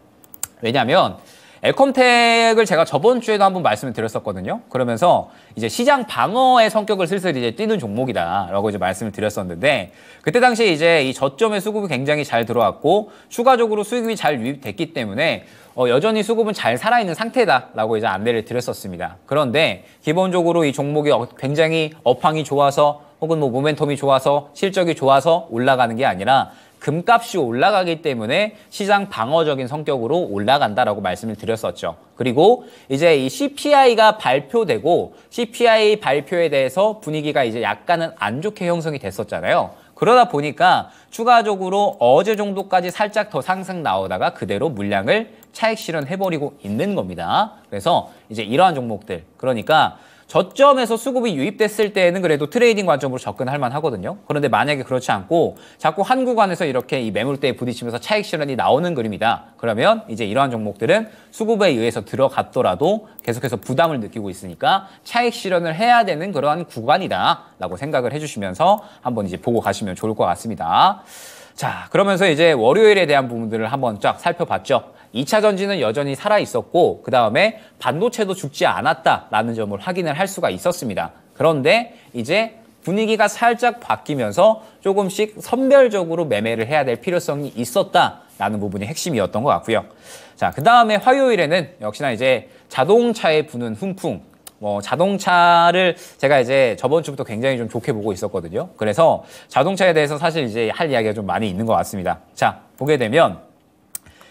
[SPEAKER 1] 왜냐하면 에컴텍을 제가 저번 주에도 한 번 말씀을 드렸었거든요. 그러면서 이제 시장 방어의 성격을 슬슬 이제 뛰는 종목이다라고 이제 말씀을 드렸었는데 그때 당시에 이제 이 저점의 수급이 굉장히 잘 들어왔고 추가적으로 수익이 잘 유입됐기 때문에 어, 여전히 수급은 잘 살아있는 상태다라고 이제 안내를 드렸었습니다. 그런데 기본적으로 이 종목이 어, 굉장히 업황이 좋아서 혹은 뭐 모멘텀이 좋아서 실적이 좋아서 올라가는 게 아니라 금값이 올라가기 때문에 시장 방어적인 성격으로 올라간다라고 말씀을 드렸었죠. 그리고 이제 이 CPI가 발표되고 CPI 발표에 대해서 분위기가 이제 약간은 안 좋게 형성이 됐었잖아요. 그러다 보니까 추가적으로 어제 정도까지 살짝 더 상승 나오다가 그대로 물량을 차익 실현해버리고 있는 겁니다. 그래서 이제 이러한 종목들 그러니까 저점에서 수급이 유입됐을 때에는 그래도 트레이딩 관점으로 접근할 만하거든요. 그런데 만약에 그렇지 않고 자꾸 한 구간에서 이렇게 이 매물대에 부딪히면서 차익 실현이 나오는 그림이다. 그러면 이제 이러한 종목들은 수급에 의해서 들어갔더라도 계속해서 부담을 느끼고 있으니까 차익 실현을 해야 되는 그러한 구간이다라고 생각을 해주시면서 한번 이제 보고 가시면 좋을 것 같습니다. 자, 그러면서 이제 월요일에 대한 부분들을 한번 쫙 살펴봤죠. 2차 전지는 여전히 살아 있었고, 그 다음에 반도체도 죽지 않았다라는 점을 확인을 할 수가 있었습니다. 그런데 이제 분위기가 살짝 바뀌면서 조금씩 선별적으로 매매를 해야 될 필요성이 있었다라는 부분이 핵심이었던 것 같고요. 자, 그 다음에 화요일에는 역시나 이제 자동차에 부는 훈풍, 뭐 자동차를 제가 이제 저번 주부터 굉장히 좀 좋게 보고 있었거든요. 그래서 자동차에 대해서 사실 이제 할 이야기가 좀 많이 있는 것 같습니다. 자, 보게 되면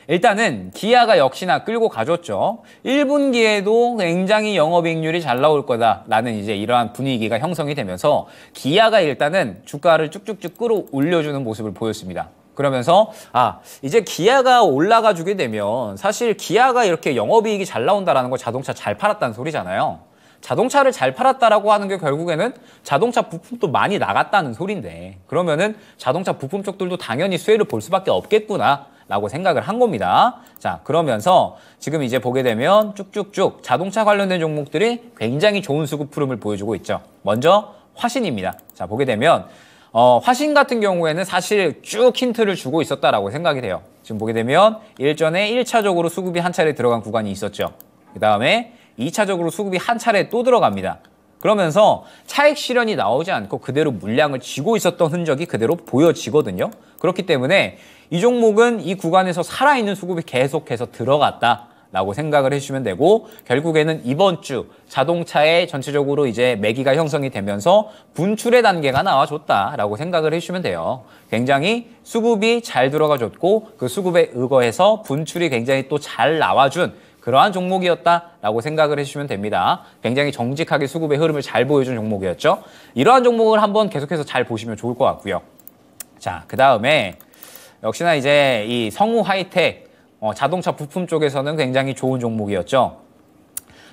[SPEAKER 1] 일단은 기아가 역시나 끌고 가줬죠. 1분기에도 굉장히 영업이익률이 잘 나올 거다라는 이제 이러한 분위기가 형성이 되면서 기아가 일단은 주가를 쭉쭉쭉 끌어올려주는 모습을 보였습니다. 그러면서 아 이제 기아가 올라가 주게 되면 사실 기아가 이렇게 영업이익이 잘 나온다라는 거 자동차 잘 팔았다는 소리잖아요. 자동차를 잘 팔았다라고 하는 게 결국에는 자동차 부품도 많이 나갔다는 소린데 그러면은 자동차 부품 쪽들도 당연히 수혜를 볼 수밖에 없겠구나 라고 생각을 한 겁니다. 자 그러면서 지금 이제 보게 되면 쭉쭉쭉 자동차 관련된 종목들이 굉장히 좋은 수급 흐름을 보여주고 있죠. 먼저 화신입니다. 자 보게 되면 어, 화신 같은 경우에는 사실 쭉 힌트를 주고 있었다라고 생각이 돼요. 지금 보게 되면 일전에 일차적으로 수급이 한 차례 들어간 구간이 있었죠. 그 다음에 2차적으로 수급이 한 차례 또 들어갑니다. 그러면서 차익 실현이 나오지 않고 그대로 물량을 쥐고 있었던 흔적이 그대로 보여지거든요. 그렇기 때문에 이 종목은 이 구간에서 살아있는 수급이 계속해서 들어갔다. 라고 생각을 해주시면 되고 결국에는 이번 주 자동차에 전체적으로 이제 매기가 형성이 되면서 분출의 단계가 나와줬다라고 생각을 해주시면 돼요. 굉장히 수급이 잘 들어가줬고 그 수급에 의거해서 분출이 굉장히 또 잘 나와준 그러한 종목이었다라고 생각을 해주시면 됩니다. 굉장히 정직하게 수급의 흐름을 잘 보여준 종목이었죠. 이러한 종목을 한번 계속해서 잘 보시면 좋을 것 같고요. 자, 그 다음에 역시나 이제 이 성우 하이텍 어, 자동차 부품 쪽에서는 굉장히 좋은 종목이었죠.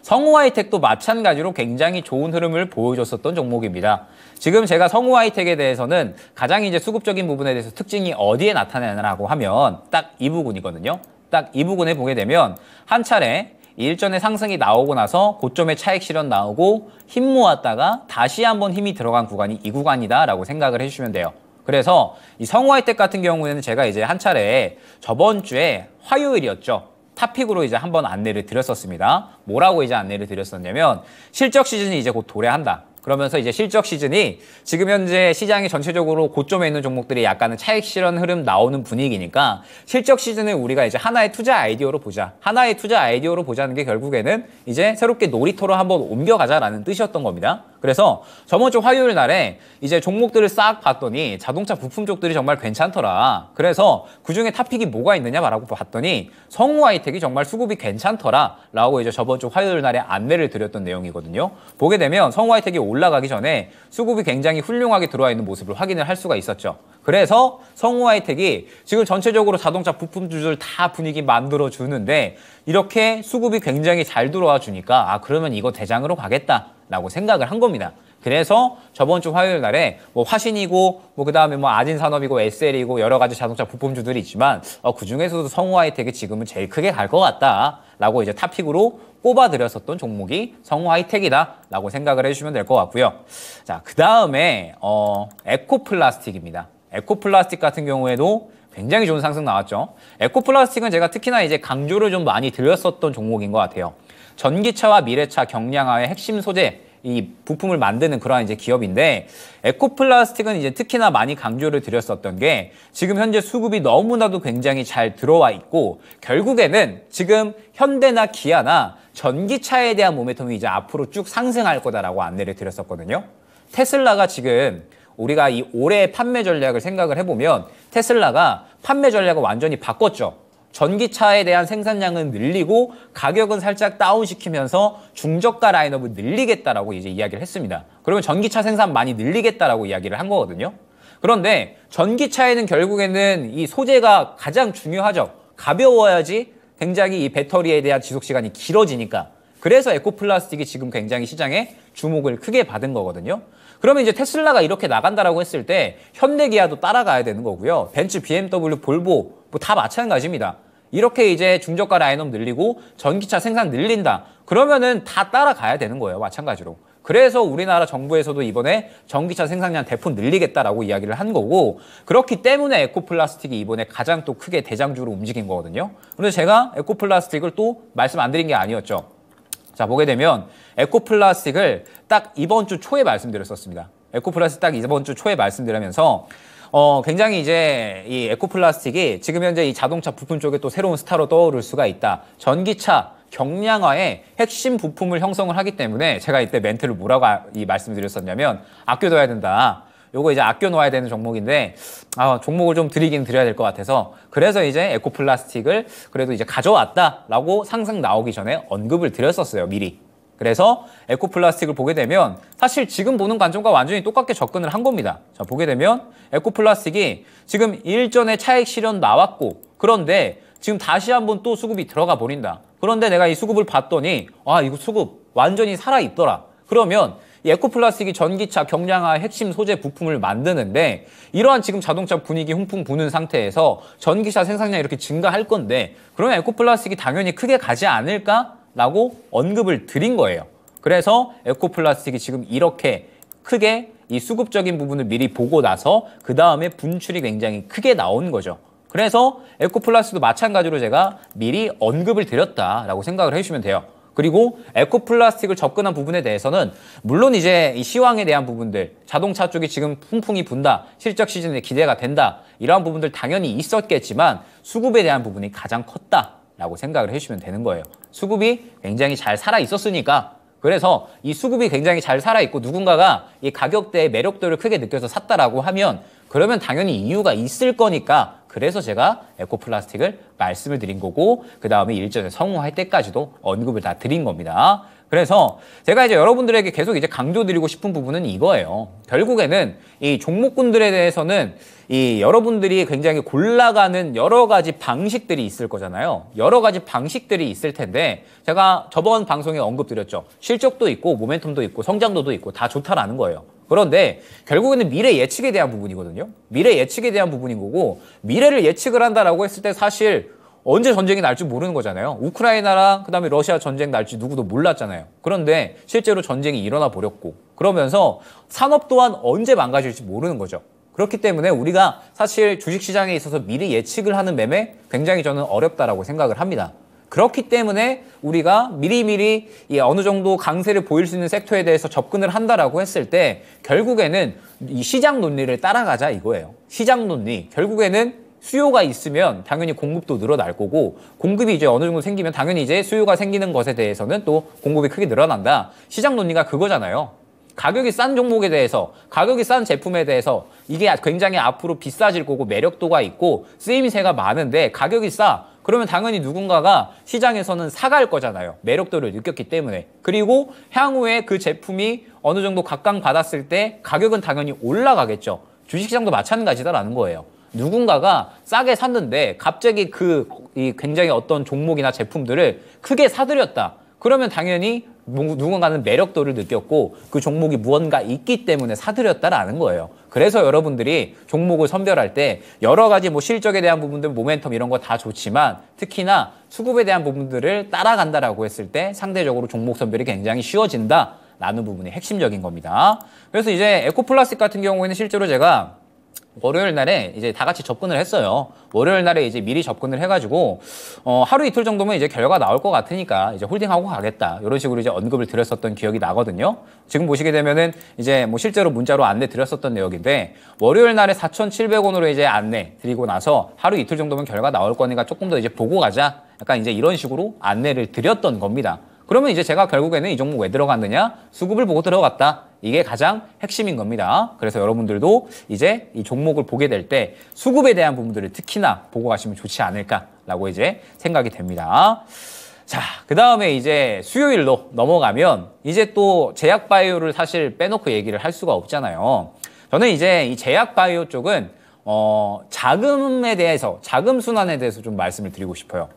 [SPEAKER 1] 성우 하이텍도 마찬가지로 굉장히 좋은 흐름을 보여줬었던 종목입니다. 지금 제가 성우 하이텍에 대해서는 가장 이제 수급적인 부분에 대해서 특징이 어디에 나타나냐고 라 하면 딱 이 부분이거든요. 딱이 부분에 보게 되면 한 차례 일전에 상승이 나오고 나서 고점에 차익 실현 나오고 힘 모았다가 다시 한번 힘이 들어간 구간이 이 구간이다라고 생각을 해주시면 돼요. 그래서 이 성우 하이텍 같은 경우에는 제가 이제 한 차례 저번 주에 화요일이었죠. 탑픽으로 이제 한번 안내를 드렸었습니다. 뭐라고 이제 안내를 드렸었냐면 실적 시즌이 이제 곧 도래한다. 그러면서 이제 실적 시즌이 지금 현재 시장이 전체적으로 고점에 있는 종목들이 약간은 차익 실현 흐름 나오는 분위기니까 실적 시즌을 우리가 이제 하나의 투자 아이디어로 보자. 하나의 투자 아이디어로 보자는 게 결국에는 이제 새롭게 놀이터로 한번 옮겨가자라는 뜻이었던 겁니다. 그래서 저번 주 화요일 날에 이제 종목들을 싹 봤더니 자동차 부품 쪽들이 정말 괜찮더라. 그래서 그중에 탑픽이 뭐가 있느냐라고 봤더니 성우 아이텍이 정말 수급이 괜찮더라라고 이제 저번 주 화요일 날에 안내를 드렸던 내용이거든요. 보게 되면 성우 아이텍이 올라가기 전에 수급이 굉장히 훌륭하게 들어와 있는 모습을 확인을 할 수가 있었죠. 그래서 성우 하이텍이 지금 전체적으로 자동차 부품주들 다 분위기 만들어주는데 이렇게 수급이 굉장히 잘 들어와 주니까 아 그러면 이거 대장으로 가겠다라고 생각을 한 겁니다. 그래서 저번 주 화요일 날에 뭐 화신이고 뭐 그다음에 뭐 아진산업이고 SL이고 여러 가지 자동차 부품주들이 있지만 어, 그 중에서도 성우 하이텍이 지금은 제일 크게 갈 것 같다라고 이제 탑픽으로 꼽아드렸었던 종목이 성우 하이텍이다라고 생각을 해주시면 될 것 같고요. 자 그다음에 어, 에코플라스틱입니다. 에코플라스틱 같은 경우에도 굉장히 좋은 상승 나왔죠. 에코플라스틱은 제가 특히나 이제 강조를 좀 많이 드렸었던 종목인 것 같아요. 전기차와 미래차 경량화의 핵심 소재 이 부품을 만드는 그러한 이제 기업인데 에코플라스틱은 이제 특히나 많이 강조를 드렸었던 게 지금 현재 수급이 너무나도 굉장히 잘 들어와 있고 결국에는 지금 현대나 기아나 전기차에 대한 모멘텀이 이제 앞으로 쭉 상승할 거다라고 안내를 드렸었거든요. 테슬라가 지금 우리가 이 올해 판매 전략을 생각을 해보면 테슬라가 판매 전략을 완전히 바꿨죠. 전기차에 대한 생산량은 늘리고 가격은 살짝 다운시키면서 중저가 라인업을 늘리겠다라고 이제 이야기를 했습니다. 그러면 전기차 생산 많이 늘리겠다라고 이야기를 한 거거든요. 그런데 전기차에는 결국에는 이 소재가 가장 중요하죠. 가벼워야지 굉장히 이 배터리에 대한 지속 시간이 길어지니까 그래서 에코플라스틱이 지금 굉장히 시장에 주목을 크게 받은 거거든요. 그러면 이제 테슬라가 이렇게 나간다라고 했을 때 현대기아도 따라가야 되는 거고요. 벤츠, BMW, 볼보 뭐 다 마찬가지입니다. 이렇게 이제 중저가 라인업 늘리고 전기차 생산 늘린다. 그러면은 다 따라가야 되는 거예요. 마찬가지로. 그래서 우리나라 정부에서도 이번에 전기차 생산량 대폭 늘리겠다라고 이야기를 한 거고 그렇기 때문에 에코플라스틱이 이번에 가장 또 크게 대장주로 움직인 거거든요. 그런데 제가 에코플라스틱을 또 말씀 안 드린 게 아니었죠. 자, 보게 되면 에코플라스틱을 딱 이번 주 초에 말씀드렸었습니다. 에코플라스틱 딱 이번 주 초에 말씀드리면서 어, 굉장히 이제 이 에코플라스틱이 지금 현재 이 자동차 부품 쪽에 또 새로운 스타로 떠오를 수가 있다. 전기차 경량화의 핵심 부품을 형성을 하기 때문에 제가 이때 멘트를 뭐라고 아, 이 말씀드렸었냐면 아껴둬야 된다. 요거 이제 아껴 놓아야 되는 종목인데 아, 종목을 좀 드리긴 드려야 될 것 같아서 그래서 이제 에코플라스틱을 그래도 이제 가져왔다라고 상상 나오기 전에 언급을 드렸었어요 미리 그래서 에코플라스틱을 보게 되면 사실 지금 보는 관점과 완전히 똑같게 접근을 한 겁니다. 자 보게 되면 에코플라스틱이 지금 일전에 차익 실현 나왔고 그런데 지금 다시 한번 또 수급이 들어가 버린다. 그런데 내가 이 수급을 봤더니 아 이거 수급 완전히 살아있더라. 그러면 에코플라스틱이 전기차 경량화 핵심 소재 부품을 만드는데 이러한 지금 자동차 분위기 훈풍 부는 상태에서 전기차 생산량이 이렇게 증가할 건데 그러면 에코플라스틱이 당연히 크게 가지 않을까라고 언급을 드린 거예요. 그래서 에코플라스틱이 지금 이렇게 크게 이 수급적인 부분을 미리 보고 나서 그 다음에 분출이 굉장히 크게 나온 거죠. 그래서 에코플라스도 마찬가지로 제가 미리 언급을 드렸다라고 생각을 해주시면 돼요. 그리고 에코 플라스틱을 접근한 부분에 대해서는 물론 이제 이 시황에 대한 부분들 자동차 쪽이 지금 풍풍이 분다 실적 시즌에 기대가 된다 이러한 부분들 당연히 있었겠지만 수급에 대한 부분이 가장 컸다라고 생각을 해주시면 되는 거예요 수급이 굉장히 잘 살아 있었으니까 그래서 이 수급이 굉장히 잘 살아 있고 누군가가 이 가격대의 매력도를 크게 느껴서 샀다라고 하면 그러면 당연히 이유가 있을 거니까 그래서 제가 에코플라스틱을 말씀을 드린 거고 그 다음에 일전에 성공할 때까지도 언급을 다 드린 겁니다. 그래서 제가 이제 여러분들에게 계속 이제 강조드리고 싶은 부분은 이거예요. 결국에는 이 종목군들에 대해서는 이 여러분들이 굉장히 골라가는 여러 가지 방식들이 있을 거잖아요. 여러 가지 방식들이 있을 텐데 제가 저번 방송에 언급드렸죠. 실적도 있고 모멘텀도 있고 성장도도 있고 다 좋다라는 거예요. 그런데 결국에는 미래 예측에 대한 부분이거든요. 미래 예측에 대한 부분인 거고 미래를 예측을 한다라고 했을 때 사실 언제 전쟁이 날지 모르는 거잖아요. 우크라이나랑 그다음에 러시아 전쟁 날지 누구도 몰랐잖아요. 그런데 실제로 전쟁이 일어나 버렸고 그러면서 산업 또한 언제 망가질지 모르는 거죠. 그렇기 때문에 우리가 사실 주식시장에 있어서 미리 예측을 하는 매매 굉장히 저는 어렵다라고 생각을 합니다. 그렇기 때문에 우리가 미리미리 어느 정도 강세를 보일 수 있는 섹터에 대해서 접근을 한다라고 했을 때 결국에는 이 시장 논리를 따라가자 이거예요. 시장 논리. 결국에는 수요가 있으면 당연히 공급도 늘어날 거고 공급이 이제 어느 정도 생기면 당연히 이제 수요가 생기는 것에 대해서는 또 공급이 크게 늘어난다. 시장 논리가 그거잖아요. 가격이 싼 종목에 대해서 가격이 싼 제품에 대해서 이게 굉장히 앞으로 비싸질 거고 매력도가 있고 쓰임새가 많은데 가격이 싸 그러면 당연히 누군가가 시장에서는 사갈 거잖아요. 매력도를 느꼈기 때문에. 그리고 향후에 그 제품이 어느 정도 각광받았을 때 가격은 당연히 올라가겠죠. 주식시장도 마찬가지다라는 거예요. 누군가가 싸게 샀는데 갑자기 그 이 굉장히 어떤 종목이나 제품들을 크게 사들였다. 그러면 당연히 누군가는 매력도를 느꼈고 그 종목이 무언가 있기 때문에 사들였다라는 거예요. 그래서 여러분들이 종목을 선별할 때 여러 가지 뭐 실적에 대한 부분들, 모멘텀 이런 거 다 좋지만 특히나 수급에 대한 부분들을 따라간다라고 했을 때 상대적으로 종목 선별이 굉장히 쉬워진다. 라는 부분이 핵심적인 겁니다. 그래서 이제 에코플라스틱 같은 경우에는 실제로 제가 월요일 날에 이제 다 같이 접근을 했어요. 월요일 날에 이제 미리 접근을 해가지고 어, 하루 이틀 정도면 이제 결과 나올 것 같으니까 이제 홀딩하고 가겠다 이런 식으로 이제 언급을 드렸었던 기억이 나거든요. 지금 보시게 되면은 이제 뭐 실제로 문자로 안내 드렸었던 내역인데 월요일 날에 4,700원으로 이제 안내 드리고 나서 하루 이틀 정도면 결과 나올 거니까 조금 더 이제 보고 가자. 약간 이제 이런 식으로 안내를 드렸던 겁니다. 그러면 이제 제가 결국에는 이 종목 왜 들어갔느냐? 수급을 보고 들어갔다. 이게 가장 핵심인 겁니다. 그래서 여러분들도 이제 이 종목을 보게 될 때 수급에 대한 부분들을 특히나 보고 가시면 좋지 않을까라고 이제 생각이 됩니다. 자, 그 다음에 이제 수요일로 넘어가면 이제 또 제약바이오를 사실 빼놓고 얘기를 할 수가 없잖아요. 저는 이제 이 제약바이오 쪽은 어, 자금에 대해서, 자금 순환에 대해서 좀 말씀을 드리고 싶어요.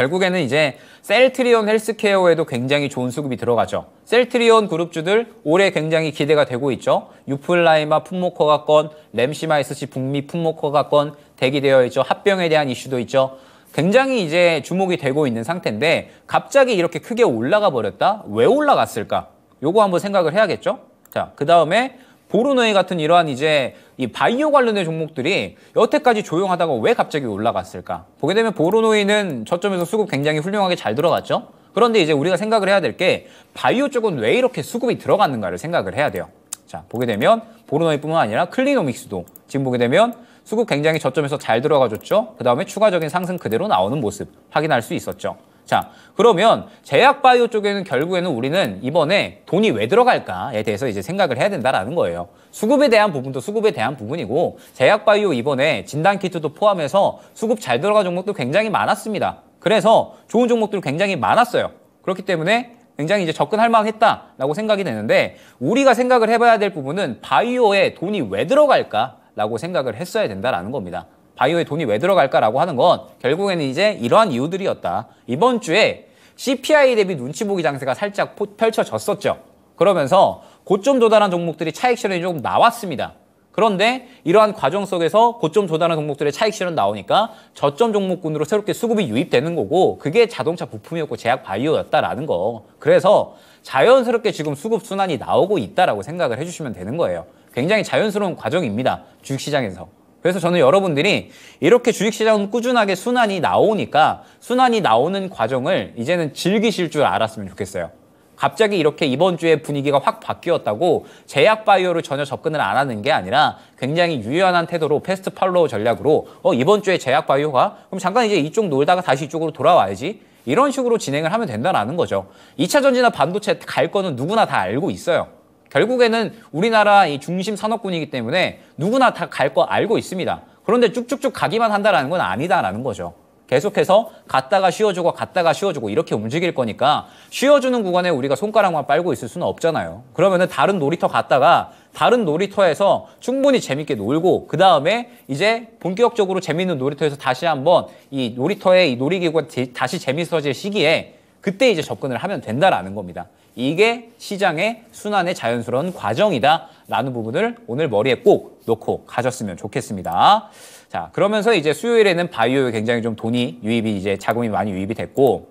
[SPEAKER 1] 결국에는 이제 셀트리온 헬스케어에도 굉장히 좋은 수급이 들어가죠. 셀트리온 그룹주들 올해 굉장히 기대가 되고 있죠. 유플라이마 품목허가 건, 램시마이스시 북미 품목허가 건 대기되어 있죠. 합병에 대한 이슈도 있죠. 굉장히 이제 주목이 되고 있는 상태인데 갑자기 이렇게 크게 올라가 버렸다? 왜 올라갔을까? 요거 한번 생각을 해야겠죠? 자, 그 다음에 보르노에 같은 이러한 이제 이 바이오 관련된 종목들이 여태까지 조용하다가 왜 갑자기 올라갔을까? 보게 되면 보르노이는 저점에서 수급 굉장히 훌륭하게 잘 들어갔죠. 그런데 이제 우리가 생각을 해야 될 게 바이오 쪽은 왜 이렇게 수급이 들어갔는가를 생각을 해야 돼요. 자, 보게 되면 보르노이뿐만 아니라 클리노믹스도 지금 보게 되면 수급 굉장히 저점에서 잘 들어가 줬죠. 그 다음에 추가적인 상승 그대로 나오는 모습 확인할 수 있었죠. 자, 그러면 제약바이오 쪽에는 결국에는 우리는 이번에 돈이 왜 들어갈까에 대해서 이제 생각을 해야 된다라는 거예요. 수급에 대한 부분도 수급에 대한 부분이고 제약바이오 이번에 진단키트도 포함해서 수급 잘 들어간 종목도 굉장히 많았습니다. 그래서 좋은 종목들 굉장히 많았어요. 그렇기 때문에 굉장히 이제 접근할 만했다라고 생각이 되는데 우리가 생각을 해봐야 될 부분은 바이오에 돈이 왜 들어갈까라고 생각을 했어야 된다라는 겁니다. 바이오에 돈이 왜 들어갈까라고 하는 건 결국에는 이제 이러한 이유들이었다. 이번 주에 CPI 대비 눈치 보기 장세가 살짝 펼쳐졌었죠. 그러면서 고점 도달한 종목들이 차익 실현이 조금 나왔습니다. 그런데 이러한 과정 속에서 고점 도달한 종목들의 차익 실현 나오니까 저점 종목군으로 새롭게 수급이 유입되는 거고 그게 자동차 부품이었고 제약 바이오였다라는 거. 그래서 자연스럽게 지금 수급 순환이 나오고 있다라고 생각을 해주시면 되는 거예요. 굉장히 자연스러운 과정입니다. 주식시장에서. 그래서 저는 여러분들이 이렇게 주식시장은 꾸준하게 순환이 나오니까 순환이 나오는 과정을 이제는 즐기실 줄 알았으면 좋겠어요. 갑자기 이렇게 이번 주에 분위기가 확 바뀌었다고 제약 바이오를 전혀 접근을 안 하는 게 아니라 굉장히 유연한 태도로 패스트 팔로우 전략으로 어 이번 주에 제약 바이오가 그럼 잠깐 이제 이쪽 놀다가 다시 이쪽으로 돌아와야지 이런 식으로 진행을 하면 된다라는 거죠. 2차 전지나 반도체 갈 거는 누구나 다 알고 있어요. 결국에는 우리나라 이 중심 산업군이기 때문에 누구나 다 갈 거 알고 있습니다. 그런데 쭉쭉쭉 가기만 한다라는 건 아니다라는 거죠. 계속해서 갔다가 쉬어주고 갔다가 쉬어주고 이렇게 움직일 거니까 쉬어주는 구간에 우리가 손가락만 빨고 있을 수는 없잖아요. 그러면은 다른 놀이터 갔다가 다른 놀이터에서 충분히 재밌게 놀고 그 다음에 이제 본격적으로 재밌는 놀이터에서 다시 한번 이 놀이터의 이 놀이기구가 다시 재밌어질 시기에 그때 이제 접근을 하면 된다라는 겁니다. 이게 시장의 순환의 자연스러운 과정이다라는 부분을 오늘 머리에 꼭 놓고 가셨으면 좋겠습니다. 자, 그러면서 이제 수요일에는 바이오에 굉장히 좀 돈이 유입이 이제 자금이 많이 유입이 됐고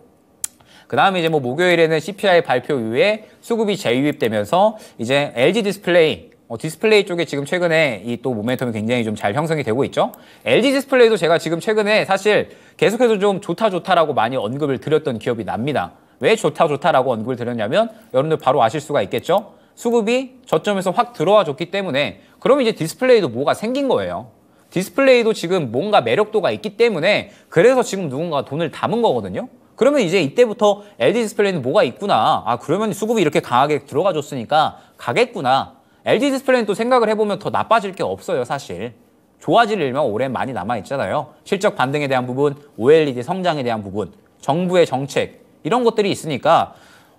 [SPEAKER 1] 그 다음에 이제 뭐 목요일에는 CPI 발표 이후에 수급이 재유입되면서 이제 LG 디스플레이 어, 디스플레이 쪽에 지금 최근에 이 또 모멘텀이 굉장히 좀 잘 형성이 되고 있죠. LG 디스플레이도 제가 지금 최근에 사실 계속해서 좀 좋다 좋다라고 많이 언급을 드렸던 기업이 납니다. 왜 좋다 좋다라고 언급을 드렸냐면 여러분들 바로 아실 수가 있겠죠? 수급이 저점에서 확 들어와 줬기 때문에 그럼 이제 디스플레이도 뭐가 생긴 거예요. 디스플레이도 지금 뭔가 매력도가 있기 때문에 그래서 지금 누군가 돈을 담은 거거든요. 그러면 이제 이때부터 LG 디스플레이는 뭐가 있구나. 아 그러면 수급이 이렇게 강하게 들어가 줬으니까 가겠구나. LG 디스플레이는 또 생각을 해보면 더 나빠질 게 없어요 사실. 좋아질 일만 오래 많이 남아있잖아요. 실적 반등에 대한 부분, OLED 성장에 대한 부분, 정부의 정책, 이런 것들이 있으니까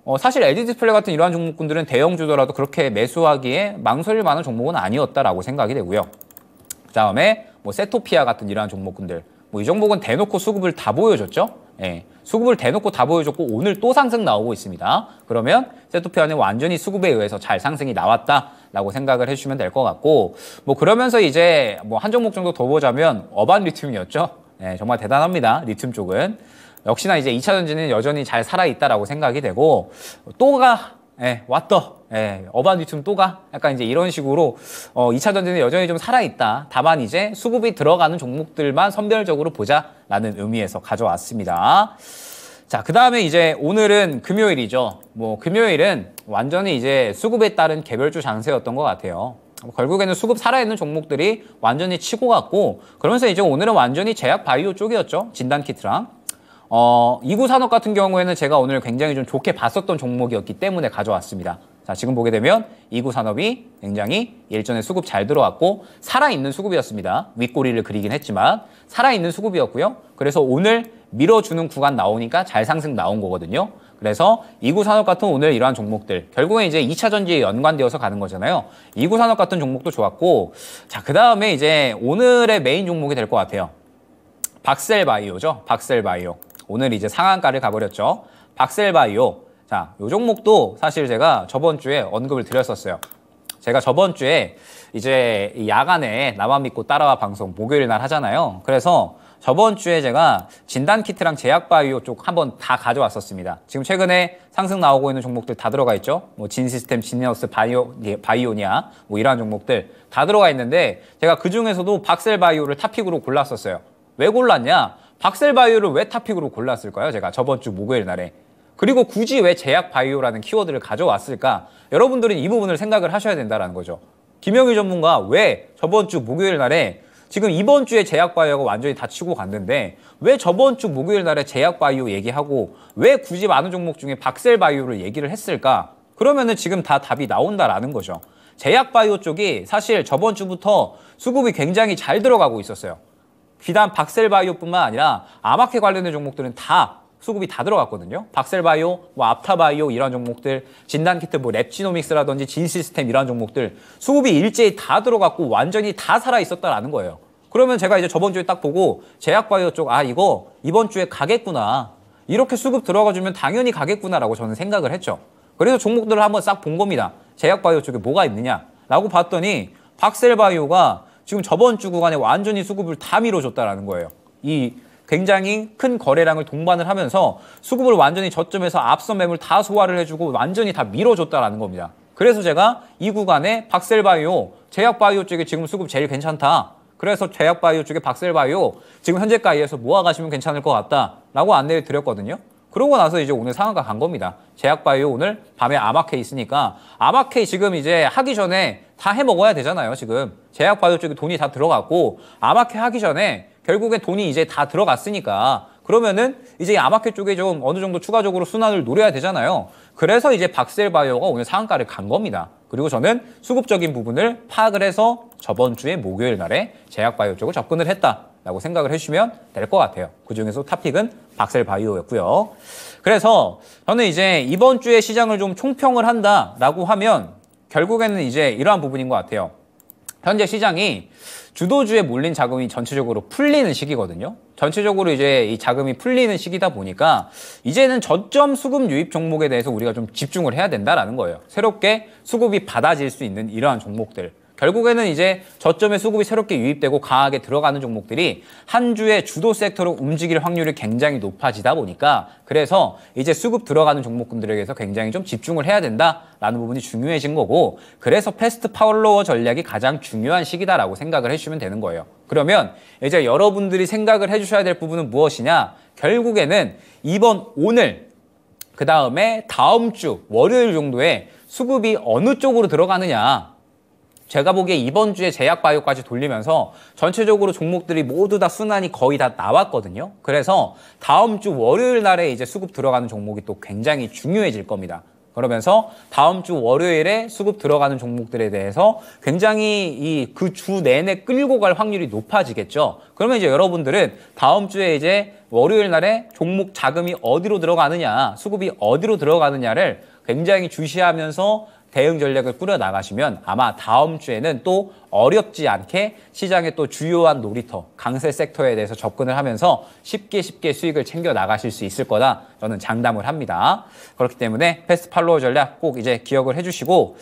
[SPEAKER 1] 어, 사실 LG 디스플레이 같은 이러한 종목군들은 대형 주더라도 그렇게 매수하기에 망설일 만한 종목은 아니었다라고 생각이 되고요. 그 다음에 뭐 세토피아 같은 이러한 종목군들 뭐이 종목은 대놓고 수급을 다 보여줬죠. 예, 수급을 대놓고 다 보여줬고 오늘 또 상승 나오고 있습니다. 그러면 세토피아는 완전히 수급에 의해서 잘 상승이 나왔다라고 생각을 해주시면 될 것 같고 뭐 그러면서 이제 뭐한 종목 정도 더 보자면 어반 리튬이었죠. 예, 정말 대단합니다. 리튬 쪽은. 역시나 이제 2차전지는 여전히 잘 살아있다라고 생각이 되고 또가 예, 왔더. 예, 어반위툼 또가 약간 이제 이런 식으로 어, 2차 전지는 여전히 좀 살아있다. 다만 이제 수급이 들어가는 종목들만 선별적으로 보자라는 의미에서 가져왔습니다. 자, 그 다음에 이제 오늘은 금요일이죠. 뭐 금요일은 완전히 이제 수급에 따른 개별주 장세였던 것 같아요. 결국에는 수급 살아있는 종목들이 완전히 치고 갔고 그러면서 이제 오늘은 완전히 제약 바이오 쪽이었죠. 진단키트랑. 어, 이구 산업 같은 경우에는 제가 오늘 굉장히 좀 좋게 봤었던 종목이었기 때문에 가져왔습니다. 자, 지금 보게 되면 이구 산업이 굉장히 일전에 수급 잘 들어왔고 살아있는 수급이었습니다. 윗꼬리를 그리긴 했지만 살아있는 수급이었고요. 그래서 오늘 밀어주는 구간 나오니까 잘 상승 나온 거거든요. 그래서 이구 산업 같은 오늘 이러한 종목들 결국엔 이제 2차 전지에 연관되어서 가는 거잖아요. 이구 산업 같은 종목도 좋았고 자, 그다음에 이제 오늘의 메인 종목이 될 것 같아요. 박셀바이오죠. 박셀바이오. 오늘 이제 상한가를 가버렸죠. 박셀바이오. 자, 요 종목도 사실 제가 저번 주에 언급을 드렸었어요. 제가 저번 주에 이제 야간에 나만 믿고 따라와 방송 목요일 날 하잖아요. 그래서 저번 주에 제가 진단 키트랑 제약 바이오 쪽 한번 다 가져왔었습니다. 지금 최근에 상승 나오고 있는 종목들 다 들어가 있죠. 뭐 진시스템, 진니어스 바이오, 예, 바이오니아 뭐 이러한 종목들 다 들어가 있는데 제가 그 중에서도 박셀 바이오를 탑픽으로 골랐었어요. 왜 골랐냐? 박셀바이오를 왜 탑픽으로 골랐을까요? 제가 저번 주 목요일 날에. 그리고 굳이 왜 제약바이오라는 키워드를 가져왔을까? 여러분들은 이 부분을 생각을 하셔야 된다는 거죠. 김영희 전문가 왜 저번 주 목요일 날에 지금 이번 주에 제약바이오가 완전히 다 치고 갔는데 왜 저번 주 목요일 날에 제약바이오 얘기하고 왜 굳이 많은 종목 중에 박셀바이오를 얘기를 했을까? 그러면은 지금 다 답이 나온다라는 거죠. 제약바이오 쪽이 사실 저번 주부터 수급이 굉장히 잘 들어가고 있었어요. 비단 박셀바이오뿐만 아니라 아마케 관련된 종목들은 다 수급이 다 들어갔거든요. 박셀바이오, 뭐 앞타바이오 이런 종목들, 진단키트 뭐 랩지노믹스라든지 진시스템 이런 종목들 수급이 일제히 다 들어갔고 완전히 다 살아 있었다라는 거예요. 그러면 제가 이제 저번 주에 딱 보고 제약바이오 쪽 아 이거 이번 주에 가겠구나 이렇게 수급 들어가 주면 당연히 가겠구나라고 저는 생각을 했죠. 그래서 종목들을 한번 싹 본 겁니다. 제약바이오 쪽에 뭐가 있느냐라고 봤더니 박셀바이오가 지금 저번 주 구간에 완전히 수급을 다 밀어줬다라는 거예요. 이 굉장히 큰 거래량을 동반을 하면서 수급을 완전히 저점에서 앞선 매물 다 소화를 해주고 완전히 다 밀어줬다라는 겁니다. 그래서 제가 이 구간에 박셀바이오, 제약바이오 쪽에 지금 수급 제일 괜찮다. 그래서 제약바이오 쪽에 박셀바이오 지금 현재가에서 모아가시면 괜찮을 것 같다라고 안내를 드렸거든요. 그러고 나서 이제 오늘 상한가 간 겁니다. 제약바이오 오늘 밤에 아마케 있으니까 아마케 지금 이제 하기 전에 다 해먹어야 되잖아요. 지금 제약바이오 쪽에 돈이 다 들어갔고 아마케 하기 전에 결국에 돈이 이제 다 들어갔으니까 그러면은 이제 아마케 쪽에 좀 어느 정도 추가적으로 순환을 노려야 되잖아요. 그래서 이제 박셀바이오가 오늘 상한가를 간 겁니다. 그리고 저는 수급적인 부분을 파악을 해서 저번 주에 목요일 날에 제약바이오 쪽을 접근을 했다. 라고 생각을 해주시면 될 것 같아요. 그 중에서 탑픽은 박셀 바이오였고요. 그래서 저는 이제 이번 주에 시장을 좀 총평을 한다라고 하면 결국에는 이제 이러한 부분인 것 같아요. 현재 시장이 주도주에 몰린 자금이 전체적으로 풀리는 시기거든요. 전체적으로 이제 이 자금이 풀리는 시기다 보니까 이제는 저점 수급 유입 종목에 대해서 우리가 좀 집중을 해야 된다라는 거예요. 새롭게 수급이 받아질 수 있는 이러한 종목들. 결국에는 이제 저점의 수급이 새롭게 유입되고 강하게 들어가는 종목들이 한주에 주도 섹터로 움직일 확률이 굉장히 높아지다 보니까 그래서 이제 수급 들어가는 종목군들에게서 굉장히 좀 집중을 해야 된다라는 부분이 중요해진 거고 그래서 패스트 파울로워 전략이 가장 중요한 시기다라고 생각을 해주시면 되는 거예요. 그러면 이제 여러분들이 생각을 해주셔야 될 부분은 무엇이냐? 결국에는 이번 오늘 그 다음에 다음 주 월요일 정도에 수급이 어느 쪽으로 들어가느냐 제가 보기에 이번 주에 제약바이오까지 돌리면서 전체적으로 종목들이 모두 다 순환이 거의 다 나왔거든요. 그래서 다음 주 월요일 날에 이제 수급 들어가는 종목이 또 굉장히 중요해질 겁니다. 그러면서 다음 주 월요일에 수급 들어가는 종목들에 대해서 굉장히 이 그 주 내내 끌고 갈 확률이 높아지겠죠. 그러면 이제 여러분들은 다음 주에 이제 월요일 날에 종목 자금이 어디로 들어가느냐, 수급이 어디로 들어가느냐를 굉장히 주시하면서 대응 전략을 꾸려 나가시면 아마 다음 주에는 또 어렵지 않게 시장의 또 주요한 놀이터, 강세 섹터에 대해서 접근을 하면서 쉽게 쉽게 수익을 챙겨 나가실 수 있을 거다 저는 장담을 합니다. 그렇기 때문에 패스트 팔로워 전략 꼭 이제 기억을 해주시고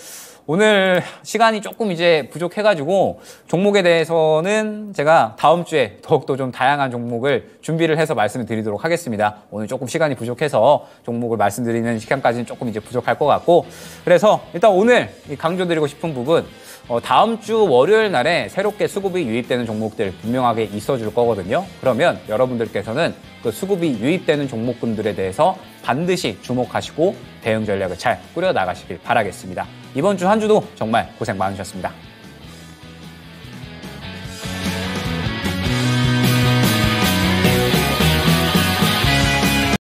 [SPEAKER 1] 오늘 시간이 조금 이제 부족해가지고 종목에 대해서는 제가 다음 주에 더욱더 좀 다양한 종목을 준비를 해서 말씀을 드리도록 하겠습니다. 오늘 조금 시간이 부족해서 종목을 말씀드리는 시간까지는 조금 이제 부족할 것 같고 그래서 일단 오늘 강조드리고 싶은 부분 어, 다음 주 월요일 날에 새롭게 수급이 유입되는 종목들 분명하게 있어줄 거거든요. 그러면 여러분들께서는 그 수급이 유입되는 종목군들에 대해서 반드시 주목하시고 대응 전략을 잘 꾸려 나가시길 바라겠습니다. 이번 주 한 주도 정말 고생 많으셨습니다.